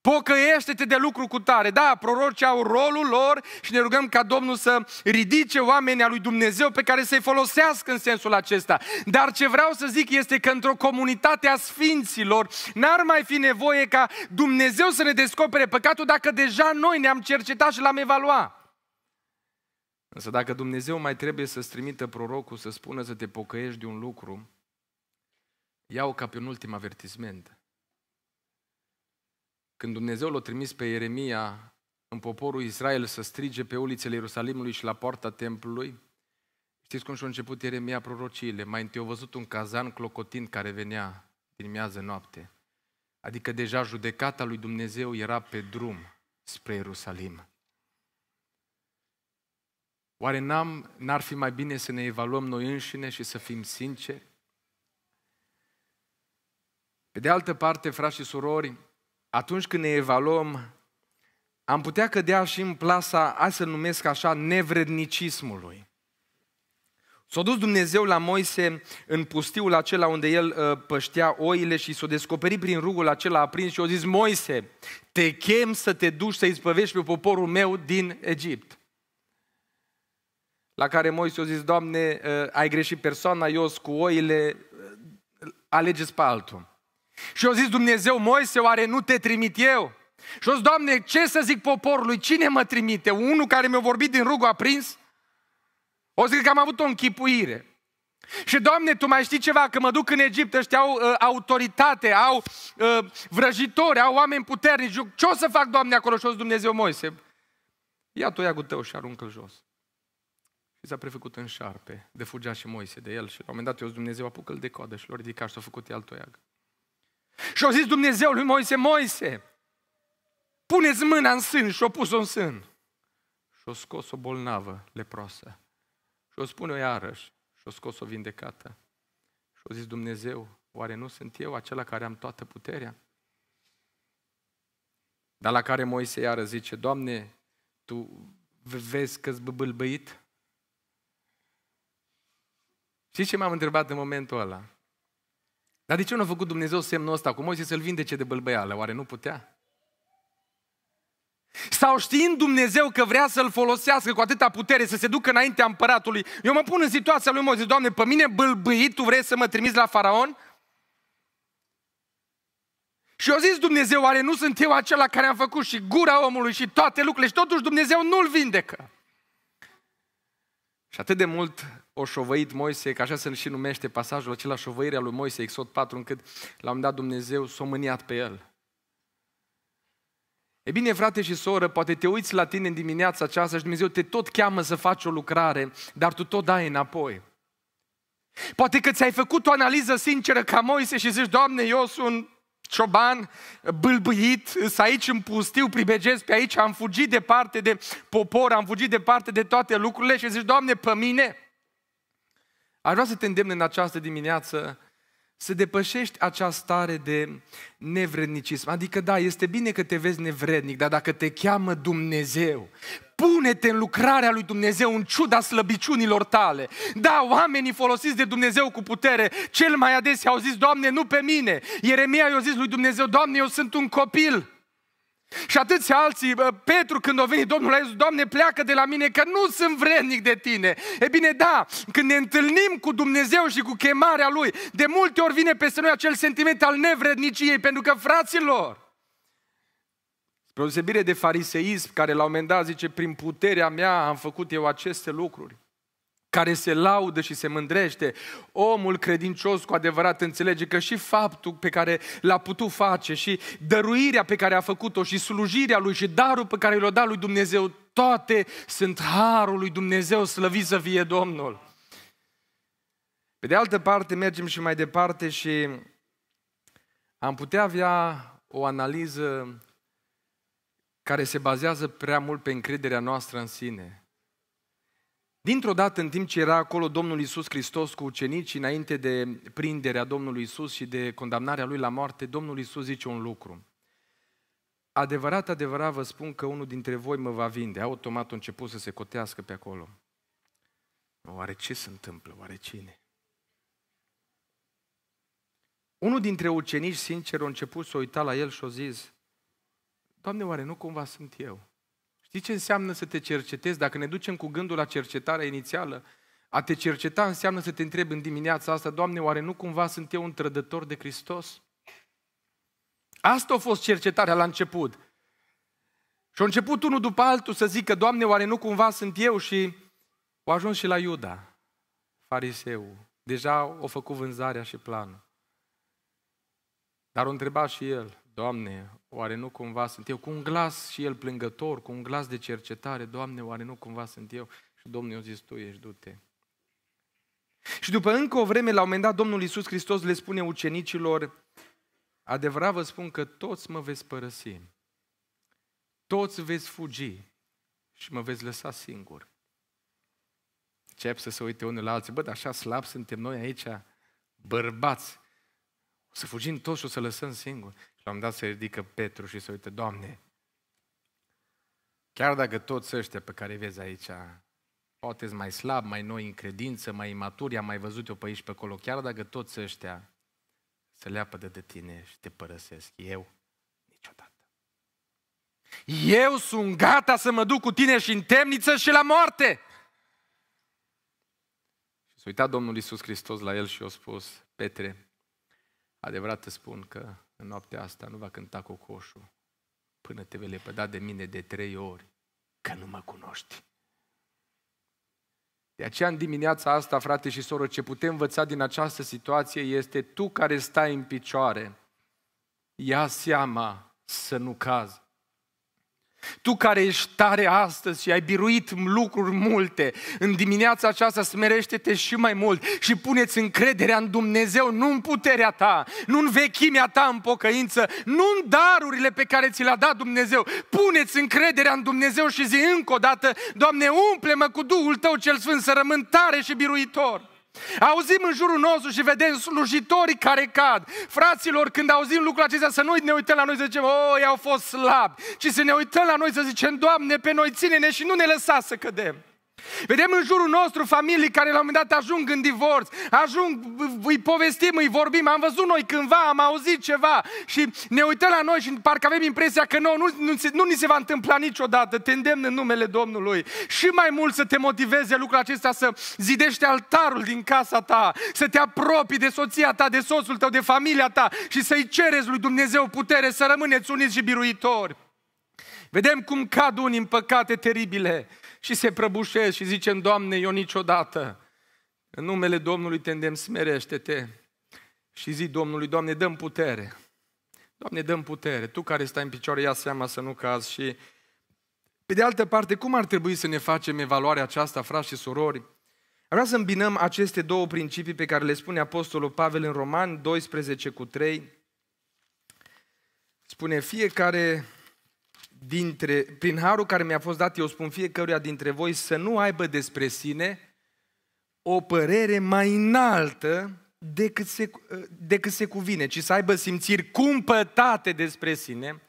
Pocăiește-te de lucru cu tare. Da, prorocii au rolul lor și ne rugăm ca Domnul să ridice oamenii a lui Dumnezeu pe care să-i folosească în sensul acesta. Dar ce vreau să zic este că într-o comunitate a sfinților n-ar mai fi nevoie ca Dumnezeu să ne descopere păcatul dacă deja noi ne-am cercetat și l-am evaluat. Însă dacă Dumnezeu mai trebuie să-ți trimită prorocul să spună să te pocăiești de un lucru, iau ca pe un ultim avertisment – când Dumnezeu l-a trimis pe Ieremia în poporul Israel să strige pe ulițele Ierusalimului și la poarta templului, știți cum și-a început Ieremia prorociile? Mai întâi a văzut un cazan clocotind care venea din miază noapte. Adică deja judecata lui Dumnezeu era pe drum spre Ierusalim. Oare n-am, n-ar fi mai bine să ne evaluăm noi înșine și să fim sinceri? Pe de altă parte, frați și surori, atunci când ne evaluăm, am putea cădea și în plasa, hai să numesc așa, nevrednicismului. S-a dus Dumnezeu la Moise în pustiul acela unde el uh, păștea oile și s-a descoperit prin rugul acela aprins și a zis, Moise, te chem să te duci să izbăvești pe poporul meu din Egipt. La care Moise a zis, Doamne, uh, ai greșit persoana, eu cu oile, uh, alegeți pe altul. Și eu zis Dumnezeu, Moise, oare nu te trimit eu? Și o zis, Doamne, ce să zic poporului? Cine mă trimite? Unul care mi-a vorbit din rugul aprins? O zic că am avut o închipuire. Și, Doamne, Tu mai știi ceva? Că mă duc în Egipt, ăștia au uh, autoritate, au uh, vrăjitori, au oameni puternici. ce o să fac, Doamne, acolo? Și o zis, Dumnezeu, Moise, ia tu iagul tău și aruncă-l jos. Și s-a prefăcut în șarpe, de fugea și Moise de el și la un moment dat eu Dumnezeu apucă-l de coadă și l-a ridicat și a făcut el toiag. Și au zis Dumnezeu lui Moise, Moise, puneți mâna în sân și o pus-o în sân. Și o scos o bolnavă leproasă. Și o spune-o iarăși și o scos o vindecată. Și o zis Dumnezeu, oare nu sunt eu acela care am toată puterea? Dar la care Moise iară zice, Doamne, Tu vezi că-ți băbâlbăit? Știți ce m-am întrebat în momentul ăla? Dar de ce nu a făcut Dumnezeu semnul ăsta cu Moise să-l vindece de bălbăială? Oare nu putea? Sau știind Dumnezeu că vrea să-l folosească cu atâta putere, să se ducă înaintea împăratului, eu mă pun în situația lui Moise, Doamne, pe mine bâlbâit, tu vrei să mă trimiți la faraon? Și eu zis Dumnezeu, oare nu sunt eu acela care am făcut și gura omului și toate lucrurile și totuși Dumnezeu nu-l vindecă. Și atât de mult o șovăit Moise, că așa se și numește pasajul acela, șovăirea lui Moise, Exod 4, încât la un dat Dumnezeu s-a mâniat pe el. E bine, frate și soră, poate te uiți la tine în dimineața aceasta și Dumnezeu te tot cheamă să faci o lucrare, dar tu tot dai înapoi. Poate că ți-ai făcut o analiză sinceră ca Moise și zici, Doamne, eu sunt cioban, bâlbâit, să aici în pustiu, pribegesc pe aici, am fugit departe de popor, am fugit departe de toate lucrurile și zici, Doamne, pe mine, Aș vrea să te îndemn în această dimineață să depășești această stare de nevrednicism. Adică, da, este bine că te vezi nevrednic, dar dacă te cheamă Dumnezeu, pune-te în lucrarea lui Dumnezeu în ciuda slăbiciunilor tale. Da, oamenii folosiți de Dumnezeu cu putere, cel mai adesea au zis, Doamne, nu pe mine. Ieremia i-a zis lui Dumnezeu, Doamne, eu sunt un copil. Și atâți alții, Petru când a venit Domnul a zis, Doamne pleacă de la mine că nu sunt vrednic de Tine. E bine, da, când ne întâlnim cu Dumnezeu și cu chemarea Lui, de multe ori vine peste noi acel sentiment al nevredniciei, pentru că, fraților, spre o de fariseism, care la un moment dat zice, prin puterea mea am făcut eu aceste lucruri, care se laudă și se mândrește. Omul credincios cu adevărat înțelege că și faptul pe care l-a putut face și dăruirea pe care a făcut-o și slujirea lui și darul pe care l-a dat lui Dumnezeu, toate sunt harul lui Dumnezeu, slăvit să fie Domnul. Pe de altă parte, mergem și mai departe și am putea avea o analiză care se bazează prea mult pe încrederea noastră în sine – Dintr-o dată, în timp ce era acolo Domnul Isus Hristos cu ucenicii, înainte de prinderea Domnului Isus și de condamnarea lui la moarte, Domnul Isus zice un lucru. Adevărat, adevărat vă spun că unul dintre voi mă va vinde. Automat a început să se cotească pe acolo. Oare ce se întâmplă? Oare cine? Unul dintre ucenici, sincer, a început să uita la el și a zis, Doamne, oare nu cumva sunt eu? Știi ce înseamnă să te cercetezi? Dacă ne ducem cu gândul la cercetarea inițială, a te cerceta înseamnă să te întrebi în dimineața asta, Doamne, oare nu cumva sunt eu un trădător de Hristos? Asta a fost cercetarea la început. Și a început unul după altul să zică, Doamne, oare nu cumva sunt eu? Și a ajuns și la Iuda, fariseu. Deja o făcut vânzarea și planul. Dar o întreba și el, Doamne, oare nu cumva sunt eu? Cu un glas și el plângător, cu un glas de cercetare, Doamne, oare nu cumva sunt eu? Și Domnul i-a zis, tu ești, du-te. Și după încă o vreme, la un moment dat, Domnul Iisus Hristos le spune ucenicilor, adevărat vă spun că toți mă veți părăsi, toți veți fugi și mă veți lăsa singur. Încep să se uite unul la alții, bă, dar așa slab suntem noi aici, bărbați, o să fugim toți și o să lăsăm singur. Și am dat să ridică Petru și să uite, Doamne, chiar dacă toți ăștia pe care vezi aici, poate mai slab, mai noi în credință, mai imaturi, am mai văzut eu pe aici pe acolo, chiar dacă toți ăștia se leapă de de tine și te părăsesc, eu niciodată. Eu sunt gata să mă duc cu tine și în temniță și la moarte. S-a uitat Domnul Iisus Hristos la el și a spus, Petre, adevărat te spun că în noaptea asta nu va cânta cocoșul până te vei lepăda de mine de trei ori, că nu mă cunoști. De aceea, în dimineața asta, frate și soră, ce putem învăța din această situație este tu care stai în picioare, ia seama să nu cazi. Tu care ești tare astăzi și ai biruit lucruri multe, în dimineața aceasta smerește-te și mai mult și puneți încrederea în Dumnezeu, nu în puterea ta, nu în vechimea ta în pocăință, nu în darurile pe care ți le-a dat Dumnezeu. Puneți încrederea în Dumnezeu și zi încă o dată, Doamne, umple-mă cu Duhul Tău cel Sfânt să rămân tare și biruitor. Auzim în jurul nostru și vedem slujitorii care cad. Fraților, când auzim lucrul acesta, să nu ne uităm la noi să zicem, oh, ei au fost slabi, ci să ne uităm la noi să zicem, Doamne, pe noi ține-ne și nu ne lăsa să cădem. Vedem în jurul nostru familii care la un moment dat ajung în divorț, ajung, îi povestim, îi vorbim, am văzut noi cândva, am auzit ceva și ne uităm la noi și parcă avem impresia că nouă nu, nu, nu ni se va întâmpla niciodată, te îndemn în numele Domnului. Și mai mult să te motiveze lucrul acesta, să zidești altarul din casa ta, să te apropii de soția ta, de soțul tău, de familia ta și să-i cereți lui Dumnezeu putere să rămâneți uniți și biruitori. Vedem cum cad unii în păcate teribile și se prăbușesc și zicem, Doamne, eu niciodată. În numele Domnului te îndemn, smerește-te și zi Domnului, Doamne, dăm putere. Doamne, dăm putere. Tu care stai în picioare, ia seama să nu cazi și... Pe de altă parte, cum ar trebui să ne facem evaluarea aceasta, frați și surori? Vreau să îmbinăm aceste două principii pe care le spune Apostolul Pavel în Roman 12 cu 3. Spune, fiecare dintre, prin harul care mi-a fost dat, eu spun fiecăruia dintre voi să nu aibă despre sine o părere mai înaltă decât se, decât se cuvine, ci să aibă simțiri cumpătate despre sine.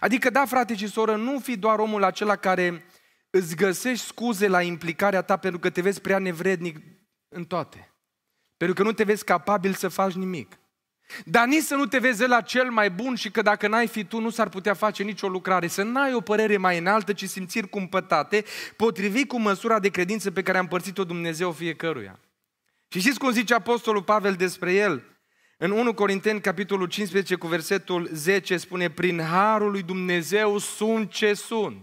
Adică, da, frate și soră, nu fi doar omul acela care îți găsești scuze la implicarea ta pentru că te vezi prea nevrednic în toate. Pentru că nu te vezi capabil să faci nimic. Dar nici să nu te vezi la cel mai bun și că dacă n-ai fi tu, nu s-ar putea face nicio lucrare. Să n-ai o părere mai înaltă, ci simțiri cumpătate, potrivit cu măsura de credință pe care a împărțit-o Dumnezeu fiecăruia. Și știți cum zice Apostolul Pavel despre el? În 1 Corinteni, capitolul 15, cu versetul 10, spune Prin harul lui Dumnezeu sunt ce sunt.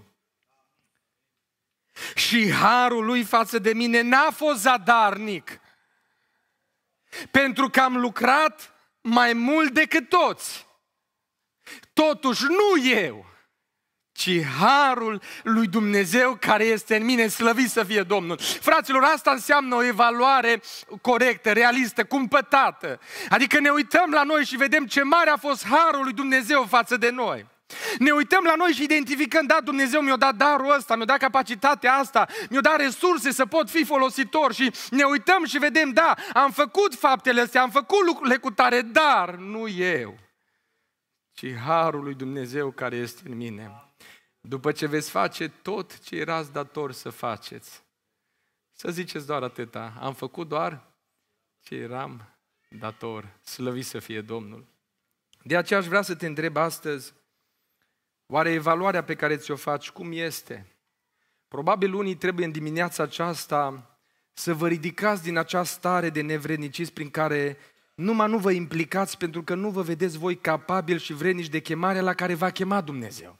Și harul lui față de mine n-a fost zadarnic. Pentru că am lucrat mai mult decât toți. Totuși nu eu, ci harul lui Dumnezeu care este în mine, slăvit să fie Domnul. Fraților, asta înseamnă o evaluare corectă, realistă, cumpătată. Adică ne uităm la noi și vedem ce mare a fost harul lui Dumnezeu față de noi. Ne uităm la noi și identificăm, da, Dumnezeu mi-a dat darul ăsta, mi-a dat capacitatea asta, mi-a dat resurse să pot fi folositor și ne uităm și vedem, da, am făcut faptele astea, am făcut lucrurile cu tare, dar nu eu, ci harul lui Dumnezeu care este în mine. După ce veți face tot ce erați dator să faceți, să ziceți doar atâta, am făcut doar ce eram dator, slăvit să fie Domnul. De aceea aș vrea să te întreb astăzi, Oare evaluarea pe care ți-o faci, cum este? Probabil unii trebuie în dimineața aceasta să vă ridicați din această stare de nevredniciți prin care numai nu vă implicați pentru că nu vă vedeți voi capabil și vrednici de chemarea la care va a chemat Dumnezeu.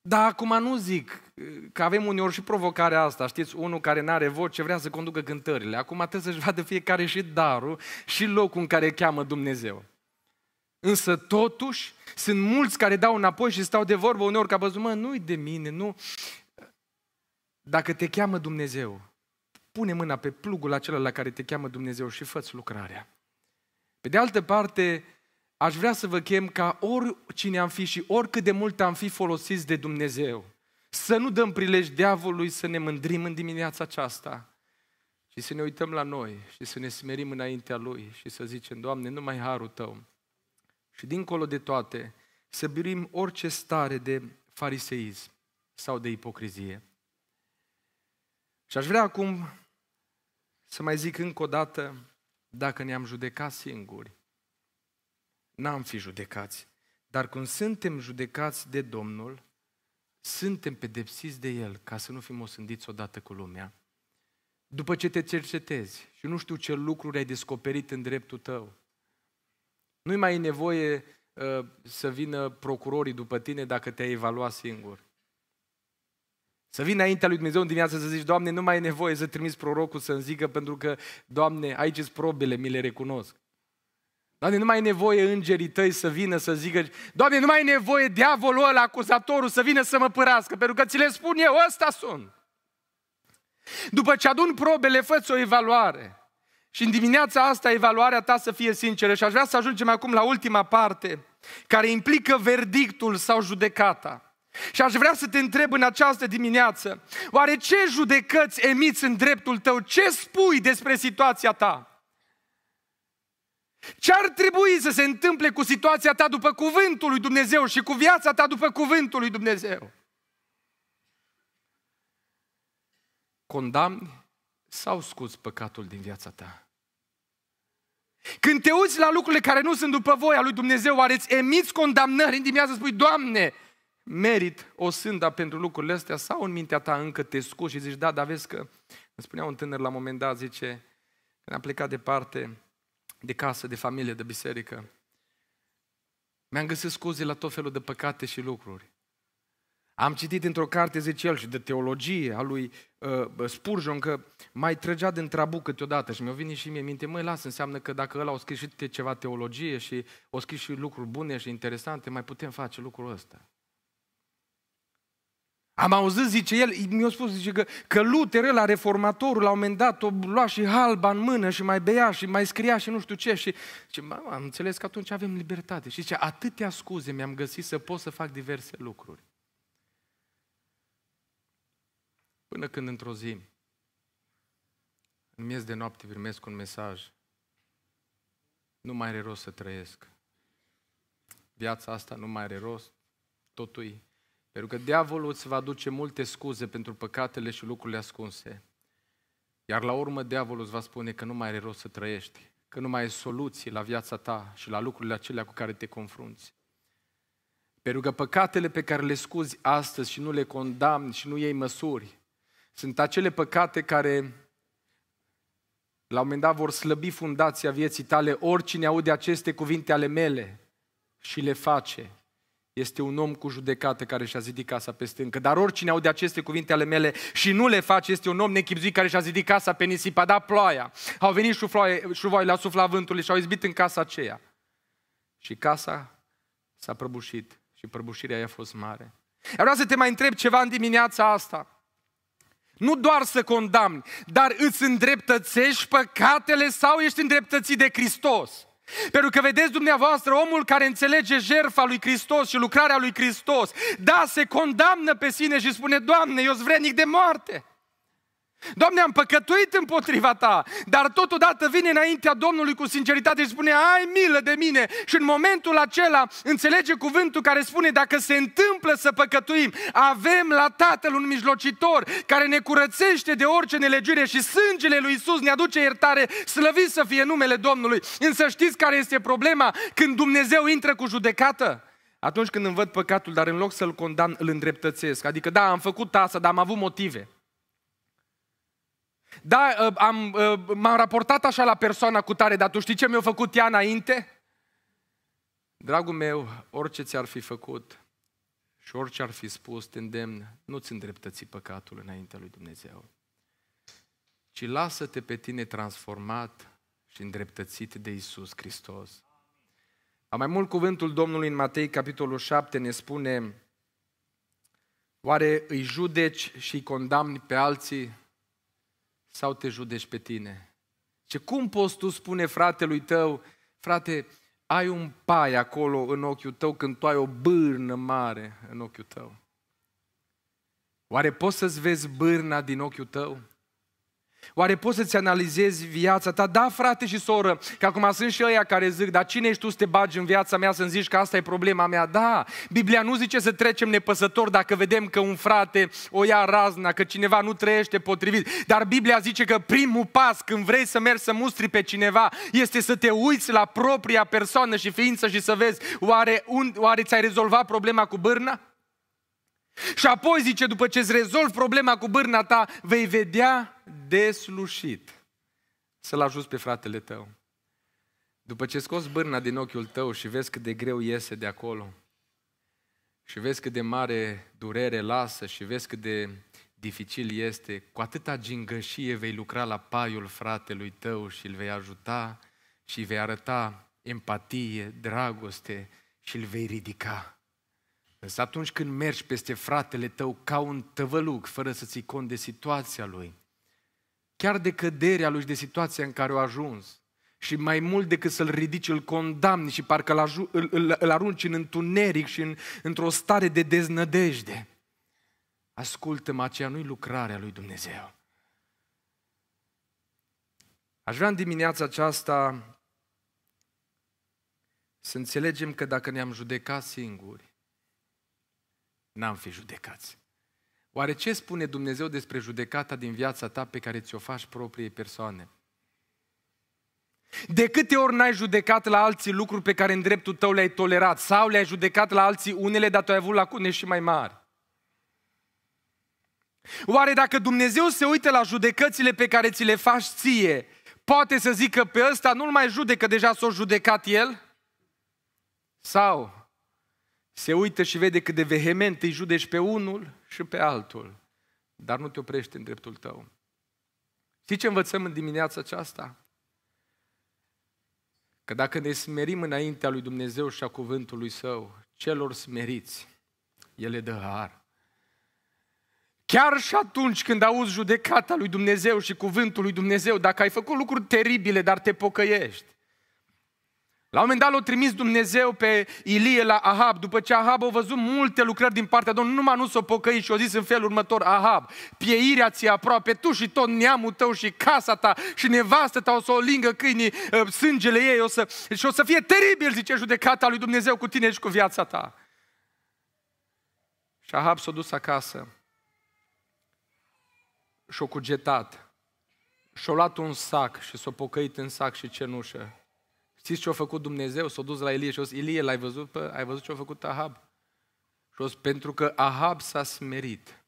Da, acum nu zic că avem uneori și provocarea asta, știți, unul care nu are voce vrea să conducă cântările. Acum trebuie să-și vadă fiecare și darul și locul în care cheamă Dumnezeu. Însă totuși sunt mulți care dau înapoi și stau de vorbă uneori ca văzut, mă, nu-i de mine, nu. Dacă te cheamă Dumnezeu, pune mâna pe plugul acela la care te cheamă Dumnezeu și fă lucrarea. Pe de altă parte, aș vrea să vă chem ca oricine am fi și oricât de mult am fi folosiți de Dumnezeu, să nu dăm prilej diavolului să ne mândrim în dimineața aceasta, și să ne uităm la noi și să ne smerim înaintea Lui și să zicem, Doamne, numai harul Tău și dincolo de toate, să birim orice stare de fariseism sau de ipocrizie. Și aș vrea acum să mai zic încă o dată, dacă ne-am judecat singuri, n-am fi judecați. Dar când suntem judecați de Domnul, suntem pedepsiți de El, ca să nu fim osândiți odată cu lumea. După ce te cercetezi și nu știu ce lucruri ai descoperit în dreptul tău, nu-i mai e nevoie uh, să vină procurorii după tine dacă te-ai evaluat singur. Să vii înaintea lui Dumnezeu în dimineață să zici, Doamne, nu mai e nevoie să trimiți prorocul să-mi zică, pentru că, Doamne, aici sunt probele, mi le recunosc. Doamne, nu mai e nevoie îngerii tăi să vină să zică, Doamne, nu mai e nevoie diavolul ăla, acuzatorul, să vină să mă părască, pentru că ți le spun eu, ăsta sunt. După ce adun probele, fă o evaluare. Și în dimineața asta evaluarea ta să fie sinceră și aș vrea să ajungem acum la ultima parte, care implică verdictul sau judecata. Și aș vrea să te întreb în această dimineață, oare ce judecăți emiți în dreptul tău? Ce spui despre situația ta? Ce ar trebui să se întâmple cu situația ta după cuvântul lui Dumnezeu și cu viața ta după cuvântul lui Dumnezeu? Condamni? sau scuți păcatul din viața ta? Când te uiți la lucrurile care nu sunt după voia lui Dumnezeu, oare îți emiți condamnări în dimineața spui, Doamne, merit o sânda pentru lucrurile astea sau în mintea ta încă te scuți și zici, da, dar vezi că, îmi spunea un tânăr la un moment dat, zice, când am plecat departe, de casă, de familie, de biserică, mi-am găsit scuze la tot felul de păcate și lucruri. Am citit într o carte, zice el, și de teologie a lui uh, Spurgeon, că mai trăgea din trabuc câteodată și mi-a venit și mie minte, măi, lasă, înseamnă că dacă ăla a scris și ceva teologie și o scris și lucruri bune și interesante, mai putem face lucrul ăsta. Am auzit, zice el, mi-a spus, zice că, că Luther, la reformatorul, la un moment dat, o lua și halba în mână și mai bea și mai scria și nu știu ce. Și zice, mama, am înțeles că atunci avem libertate. Și zice, atâtea scuze mi-am găsit să pot să fac diverse lucruri. Până când într-o zi, în miez de noapte primesc un mesaj, nu mai are rost să trăiesc. Viața asta nu mai are rost, totul pentru că diavolul îți va aduce multe scuze pentru păcatele și lucrurile ascunse. Iar la urmă diavolul îți va spune că nu mai are rost să trăiești, că nu mai ai soluții la viața ta și la lucrurile acelea cu care te confrunți. Pentru că păcatele pe care le scuzi astăzi și nu le condamni și nu iei măsuri, sunt acele păcate care la un moment dat vor slăbi fundația vieții tale. Oricine aude aceste cuvinte ale mele și le face, este un om cu judecată care și-a zidit casa pe stâncă. Dar oricine aude aceste cuvinte ale mele și nu le face, este un om nechipzuit care și-a zidit casa pe nisip, a dat ploaia. Au venit șuvoaie, la suflat vântului și au izbit în casa aceea. Și casa s-a prăbușit și prăbușirea ei a fost mare. Vreau să te mai întreb ceva în dimineața asta. Nu doar să condamni, dar îți îndreptățești păcatele sau ești îndreptățit de Hristos. Pentru că vedeți dumneavoastră, omul care înțelege jertfa lui Hristos și lucrarea lui Hristos, da, se condamnă pe sine și spune, Doamne, eu sunt vrednic de moarte. Doamne, am păcătuit împotriva ta, dar totodată vine înaintea Domnului cu sinceritate și spune, ai milă de mine. Și în momentul acela înțelege cuvântul care spune, dacă se întâmplă să păcătuim, avem la Tatăl un mijlocitor care ne curățește de orice nelegire și sângele lui Isus ne aduce iertare, slăvit să fie numele Domnului. Însă știți care este problema? Când Dumnezeu intră cu judecată, atunci când îmi văd păcatul, dar în loc să-l condamn, îl îndreptățesc. Adică, da, am făcut asta, dar am avut motive. Da, ă, am, ă, m-am raportat așa la persoana cu tare, dar tu știi ce mi-a făcut ea înainte? Dragul meu, orice ți-ar fi făcut și orice ar fi spus, te îndemn, nu-ți îndreptăți păcatul înaintea lui Dumnezeu, ci lasă-te pe tine transformat și îndreptățit de Isus Hristos. A mai mult cuvântul Domnului în Matei, capitolul 7, ne spune Oare îi judeci și îi condamni pe alții sau te judeci pe tine? Ce cum poți tu spune fratelui tău, frate, ai un pai acolo în ochiul tău când tu ai o bârnă mare în ochiul tău? Oare poți să-ți vezi bârna din ochiul tău? Oare poți să-ți analizezi viața ta? Da, frate și soră, că acum sunt și ăia care zic, dar cine ești tu să te bagi în viața mea să-mi zici că asta e problema mea? Da, Biblia nu zice să trecem nepăsător dacă vedem că un frate o ia razna, că cineva nu trăiește potrivit. Dar Biblia zice că primul pas când vrei să mergi să mustri pe cineva este să te uiți la propria persoană și ființă și să vezi oare, un, oare ți-ai rezolvat problema cu bârna? Și apoi zice, după ce îți rezolvi problema cu bârna ta, vei vedea deslușit să-l ajuți pe fratele tău. După ce scoți bârna din ochiul tău și vezi cât de greu iese de acolo, și vezi cât de mare durere lasă și vezi cât de dificil este, cu atâta gingășie vei lucra la paiul fratelui tău și îl vei ajuta și vei arăta empatie, dragoste și îl vei ridica. Însă atunci când mergi peste fratele tău ca un tăvăluc, fără să ții cont de situația lui, chiar de căderea lui și de situația în care a ajuns. Și mai mult decât să-l ridici, îl condamni și parcă îl, îl, îl, îl arunci în întuneric și în, într-o stare de deznădejde. Ascultă-mă, aceea nu-i lucrarea lui Dumnezeu. Aș vrea în dimineața aceasta să înțelegem că dacă ne-am judecat singuri, n-am fi judecați. Oare ce spune Dumnezeu despre judecata din viața ta pe care ți-o faci propriei persoane? De câte ori n-ai judecat la alții lucruri pe care în dreptul tău le-ai tolerat sau le-ai judecat la alții unele, dar tu ai avut lacune și mai mari? Oare dacă Dumnezeu se uită la judecățile pe care ți le faci ție, poate să zică pe ăsta nu-l mai judecă, deja s-o judecat el? Sau se uită și vede cât de vehement îi judeci pe unul și pe altul, dar nu te oprește în dreptul tău. Știi ce învățăm în dimineața aceasta? Că dacă ne smerim înaintea lui Dumnezeu și a cuvântului Său, celor smeriți, ele dă har. Chiar și atunci când auzi judecata lui Dumnezeu și cuvântul lui Dumnezeu, dacă ai făcut lucruri teribile, dar te pocăiești, la un moment dat l-a trimis Dumnezeu pe Ilie la Ahab, după ce Ahab a văzut multe lucrări din partea Domnului, numai nu s-o pocăi și a zis în felul următor, Ahab, pieirea ți aproape, tu și tot neamul tău și casa ta și nevastă ta o să o lingă câinii, ă, sângele ei o să, și o să fie teribil, zice judecata lui Dumnezeu cu tine și cu viața ta. Și Ahab s-a dus acasă și-a cugetat și-a luat un sac și s-a pocăit în sac și cenușă Știți ce a făcut Dumnezeu? S-a dus la Ilie și a zis, Ilie, l-ai văzut? Pă, ai văzut ce a făcut Ahab? Și a zis, pentru că Ahab s-a smerit.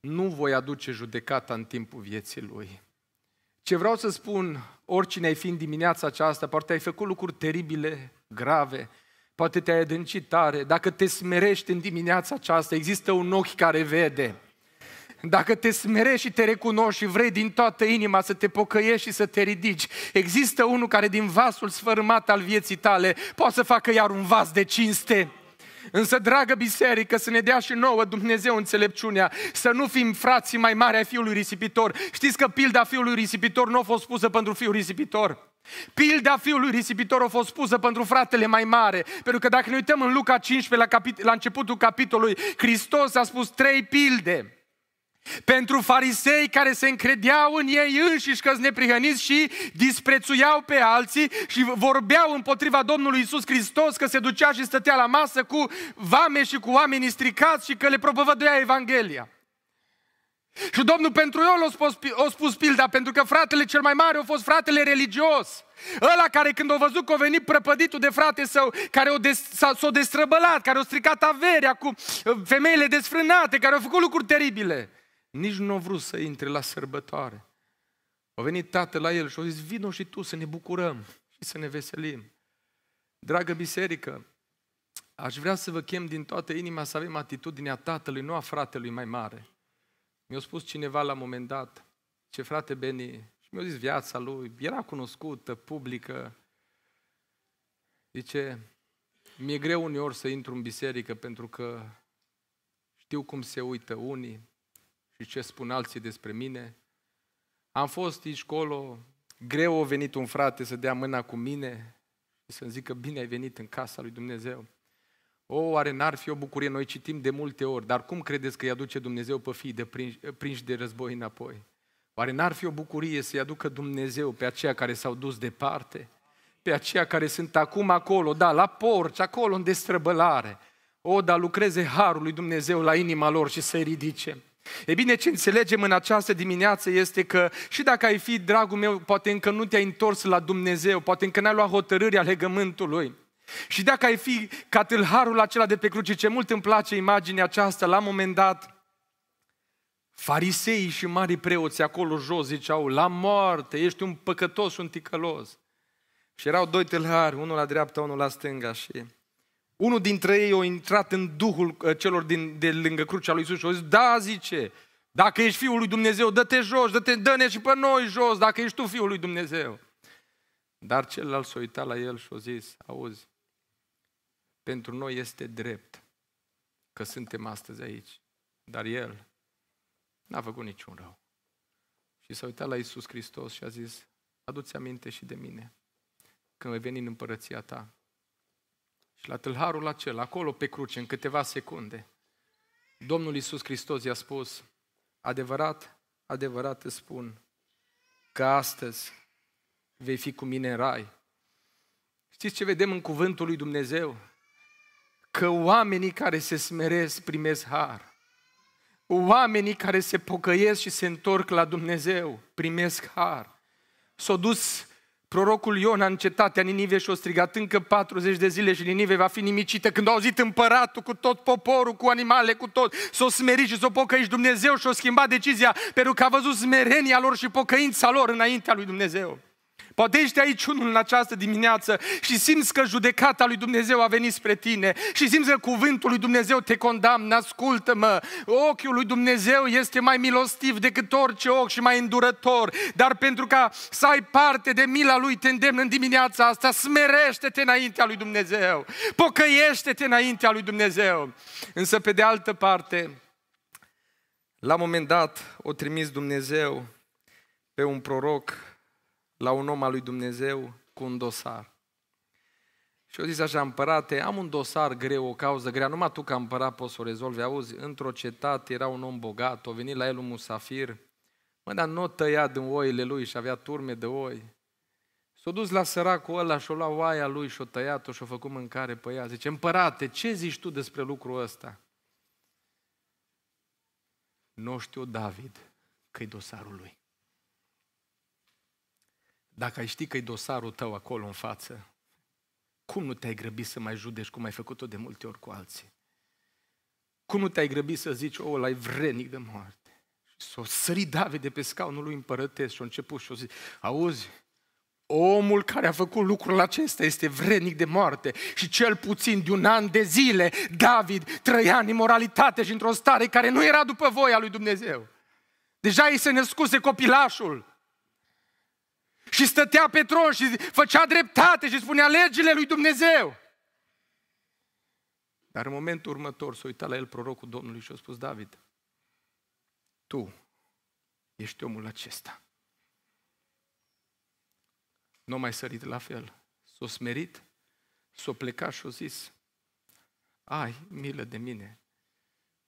Nu voi aduce judecata în timpul vieții lui. Ce vreau să spun, oricine ai fi în dimineața aceasta, poate ai făcut lucruri teribile, grave, poate te-ai adâncit tare, dacă te smerești în dimineața aceasta, există un ochi care vede. Dacă te smerești și te recunoști și vrei din toată inima să te pocăiești și să te ridici, există unul care din vasul sfărmat al vieții tale poate să facă iar un vas de cinste. Însă, dragă biserică, să ne dea și nouă Dumnezeu înțelepciunea, să nu fim frații mai mari ai fiului risipitor. Știți că pilda fiului risipitor nu a fost pusă pentru fiul risipitor. Pilda fiului risipitor a fost pusă pentru fratele mai mare, pentru că dacă ne uităm în Luca 15, la, capit- la începutul capitolului, Hristos a spus trei pilde. Pentru farisei care se încredeau în ei înșiși că neprihăniți și disprețuiau pe alții și vorbeau împotriva Domnului Isus Hristos că se ducea și stătea la masă cu vame și cu oamenii stricați și că le propovăduia Evanghelia. Și Domnul pentru el a spus, a spus pilda, pentru că fratele cel mai mare a fost fratele religios. Ăla care când a văzut că a venit prăpăditul de frate său, care s-a, s-a destrăbălat, care a stricat averea cu uh, femeile desfrânate, care au făcut lucruri teribile. Nici nu a vrut să intre la sărbătoare. A venit tatăl la el și a zis, vino și tu să ne bucurăm și să ne veselim. Dragă biserică, aș vrea să vă chem din toată inima să avem atitudinea tatălui, nu a fratelui mai mare. Mi-a spus cineva la un moment dat, ce frate Beni, și mi-a zis viața lui, era cunoscută, publică. Zice, mi-e greu uneori să intru în biserică pentru că știu cum se uită unii, și ce spun alții despre mine. Am fost aici, colo, greu a venit un frate să dea mâna cu mine și să-mi zică, bine ai venit în casa lui Dumnezeu. O, oare n-ar fi o bucurie? Noi citim de multe ori, dar cum credeți că îi aduce Dumnezeu pe fii de prinși, prinși de război înapoi? Oare n-ar fi o bucurie să-i aducă Dumnezeu pe aceia care s-au dus departe? Pe aceia care sunt acum acolo, da, la porci, acolo în destrăbălare. O, dar lucreze Harul lui Dumnezeu la inima lor și să-i ridice. E bine, ce înțelegem în această dimineață este că și dacă ai fi, dragul meu, poate încă nu te-ai întors la Dumnezeu, poate încă n-ai luat hotărârea legământului, și dacă ai fi ca tâlharul acela de pe cruce, ce mult îmi place imaginea aceasta, la un moment dat, fariseii și mari preoți acolo jos ziceau, la moarte, ești un păcătos, un ticălos. Și erau doi tâlhari, unul la dreapta, unul la stânga și unul dintre ei a intrat în duhul uh, celor din, de lângă crucea lui Isus și a zis, da, zice, dacă ești Fiul lui Dumnezeu, dă-te jos, dă-te, dă-ne și pe noi jos, dacă ești tu Fiul lui Dumnezeu. Dar celălalt s-a uitat la el și a zis, auzi, pentru noi este drept că suntem astăzi aici, dar el n-a făcut niciun rău. Și s-a uitat la Isus Hristos și a zis, adu-ți aminte și de mine, când vei veni în împărăția ta. Și la tâlharul acela, acolo pe cruce, în câteva secunde, Domnul Iisus Hristos i-a spus, adevărat, adevărat îți spun, că astăzi vei fi cu mine în rai. Știți ce vedem în cuvântul lui Dumnezeu? Că oamenii care se smeresc primesc har. Oamenii care se pocăiesc și se întorc la Dumnezeu primesc har. s au dus prorocul a în cetatea Ninive și-o strigat încă 40 de zile și Ninive va fi nimicită. Când a auzit împăratul cu tot poporul, cu animale, cu tot, s-o smeri și s-o pocăiți Dumnezeu și-o schimba decizia pentru că a văzut smerenia lor și pocăința lor înaintea lui Dumnezeu. Poate ești aici unul în această dimineață și simți că judecata lui Dumnezeu a venit spre tine și simți că cuvântul lui Dumnezeu te condamnă, ascultă-mă, ochiul lui Dumnezeu este mai milostiv decât orice ochi și mai îndurător, dar pentru ca să ai parte de mila lui te îndemn în dimineața asta, smerește-te înaintea lui Dumnezeu, pocăiește-te înaintea lui Dumnezeu. Însă pe de altă parte, la un moment dat o trimis Dumnezeu pe un proroc la un om al lui Dumnezeu cu un dosar. Și eu zis așa, împărate, am un dosar greu, o cauză grea, numai tu ca împărat poți să o rezolvi. Auzi, într-o cetate era un om bogat, o venit la el un musafir, mă, dar nu tăia din oile lui și avea turme de oi. S-a dus la săracul ăla și-o lua oaia lui și-o tăiat-o și-o făcut mâncare pe ea. Zice, împărate, ce zici tu despre lucrul ăsta? Nu știu David că dosarul lui. Dacă ai ști că e dosarul tău acolo în față, cum nu te-ai grăbit să mai judești cum ai făcut-o de multe ori cu alții? Cum nu te-ai grăbit să zici, o, oh, l-ai vrenic de moarte? Și s-o sări David de pe scaunul lui împărătesc și a început și a zis, auzi, Omul care a făcut lucrul acesta este vrednic de moarte și cel puțin de un an de zile David trăia în imoralitate și într-o stare care nu era după voia lui Dumnezeu. Deja ei se născuse copilașul și stătea pe tron și făcea dreptate și spunea legile lui Dumnezeu. Dar în momentul următor s-a uitat la el prorocul Domnului și a spus, David, tu ești omul acesta. Nu mai sărit la fel. S-a smerit, s-a plecat și a zis, ai milă de mine,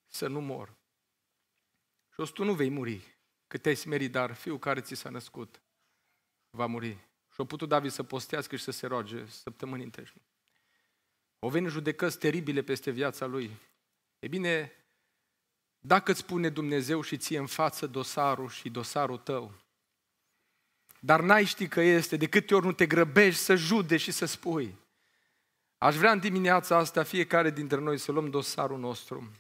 să nu mor. Și o tu nu vei muri, că te-ai smerit, dar fiul care ți s-a născut va muri. Și-a putut David să postească și să se roage săptămâni întregi. Au venit judecăți teribile peste viața lui. E bine, dacă îți spune Dumnezeu și ție în față dosarul și dosarul tău, dar n-ai ști că este, de câte ori nu te grăbești să judeci și să spui. Aș vrea în dimineața asta fiecare dintre noi să luăm dosarul nostru,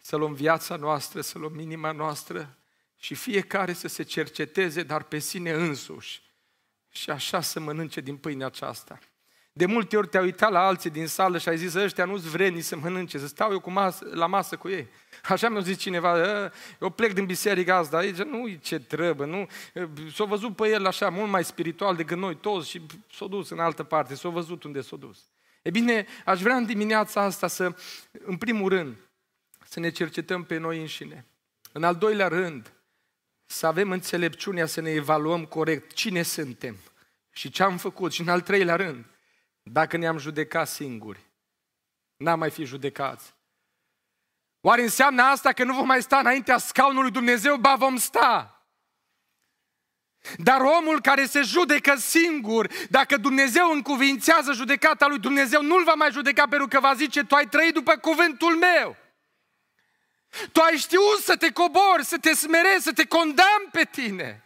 să luăm viața noastră, să luăm inima noastră și fiecare să se cerceteze, dar pe sine însuși, și așa să mănânce din pâinea aceasta. De multe ori te a uitat la alții din sală și ai zis, ăștia nu-s vredni să mănânce, să stau eu cu masă, la masă cu ei. Așa mi-a zis cineva, ă, eu plec din biserica asta, aici nu e ce trebuie, nu. S-a văzut pe el așa, mult mai spiritual decât noi toți și s-a dus în altă parte, s-a văzut unde s-a dus. E bine, aș vrea în dimineața asta să, în primul rând, să ne cercetăm pe noi înșine. În al doilea rând, să avem înțelepciunea să ne evaluăm corect cine suntem și ce am făcut. Și în al treilea rând, dacă ne-am judecat singuri, n-am mai fi judecați. Oare înseamnă asta că nu vom mai sta înaintea scaunului Dumnezeu? Ba, vom sta! Dar omul care se judecă singur, dacă Dumnezeu încuvințează judecata lui Dumnezeu, nu-l va mai judeca pentru că va zice, tu ai trăit după cuvântul meu. Tu ai știut să te cobori, să te smerezi, să te condamni pe tine.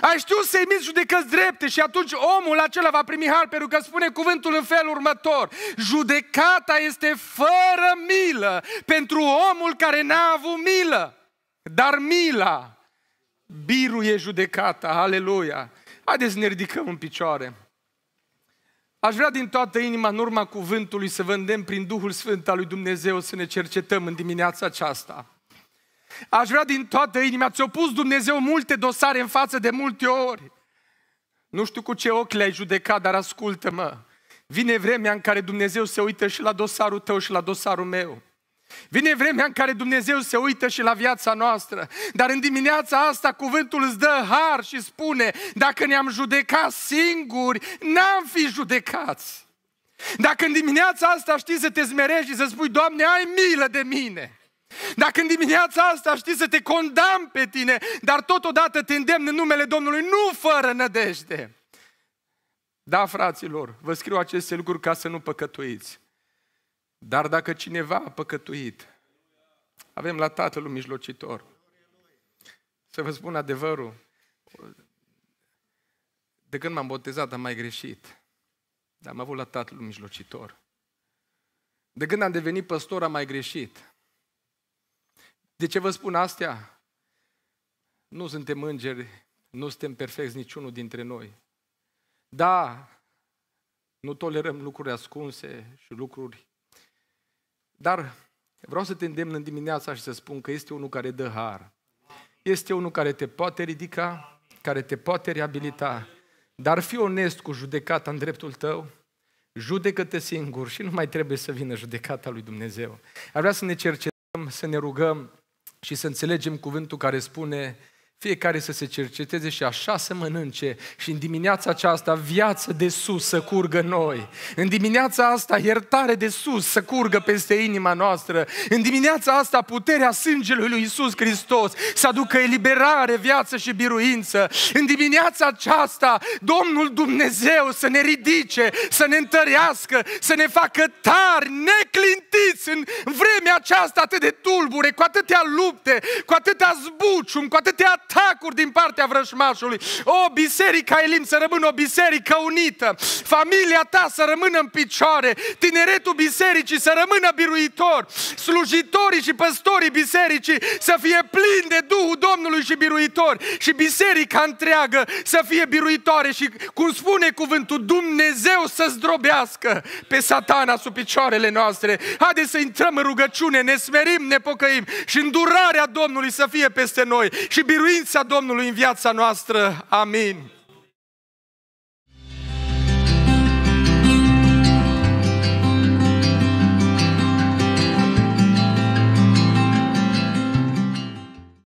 Ai știut să emiți judecăți drepte și atunci omul acela va primi har, pentru că spune cuvântul în felul următor. Judecata este fără milă pentru omul care n-a avut milă. Dar mila biruie judecata, aleluia. Haideți să ne ridicăm în picioare. Aș vrea din toată inima, în urma cuvântului, să vândem prin Duhul Sfânt al lui Dumnezeu să ne cercetăm în dimineața aceasta. Aș vrea din toată inima, ți-a pus Dumnezeu multe dosare în față de multe ori. Nu știu cu ce ochi le-ai judecat, dar ascultă-mă. Vine vremea în care Dumnezeu se uită și la dosarul tău și la dosarul meu. Vine vremea în care Dumnezeu se uită și la viața noastră. Dar în dimineața asta cuvântul îți dă har și spune, dacă ne-am judecat singuri, n-am fi judecați. Dacă în dimineața asta știi să te zmerești și să spui, Doamne, ai milă de mine. Dacă în dimineața asta știi să te condamn pe tine, dar totodată te îndemn în numele Domnului, nu fără nădejde. Da, fraților, vă scriu aceste lucruri ca să nu păcătuiți. Dar dacă cineva a păcătuit, avem la Tatăl un mijlocitor. Să vă spun adevărul, de când m-am botezat am mai greșit, dar am avut la Tatăl un mijlocitor. De când am devenit păstor am mai greșit. De ce vă spun astea? Nu suntem îngeri, nu suntem perfecți niciunul dintre noi. Da, nu tolerăm lucruri ascunse și lucruri dar vreau să te îndemn în dimineața și să spun că este unul care dă har. Este unul care te poate ridica, care te poate reabilita. Dar fi onest cu judecata în dreptul tău, judecă-te singur și nu mai trebuie să vină judecata lui Dumnezeu. Ar vrea să ne cercetăm, să ne rugăm și să înțelegem cuvântul care spune fiecare să se cerceteze și așa să mănânce și în dimineața aceasta viață de sus să curgă noi. În dimineața asta iertare de sus să curgă peste inima noastră. În dimineața asta puterea sângelui lui Isus Hristos să aducă eliberare, viață și biruință. În dimineața aceasta Domnul Dumnezeu să ne ridice, să ne întărească, să ne facă tari, neclintiți în vremea aceasta atât de tulbure, cu atâtea lupte, cu atâtea zbucium, cu atâtea atacuri din partea vrășmașului. O, biserica Elim să rămână o biserică unită, familia ta să rămână în picioare, tineretul bisericii să rămână biruitor, slujitorii și păstorii bisericii să fie plini de Duhul Domnului și biruitor. și biserica întreagă să fie biruitoare și, cum spune cuvântul, Dumnezeu să zdrobească pe satana sub picioarele noastre. Haideți să intrăm în rugăciune, ne smerim, ne pocăim și îndurarea Domnului să fie peste noi și biruitoare dorința Domnului în viața noastră. Amin.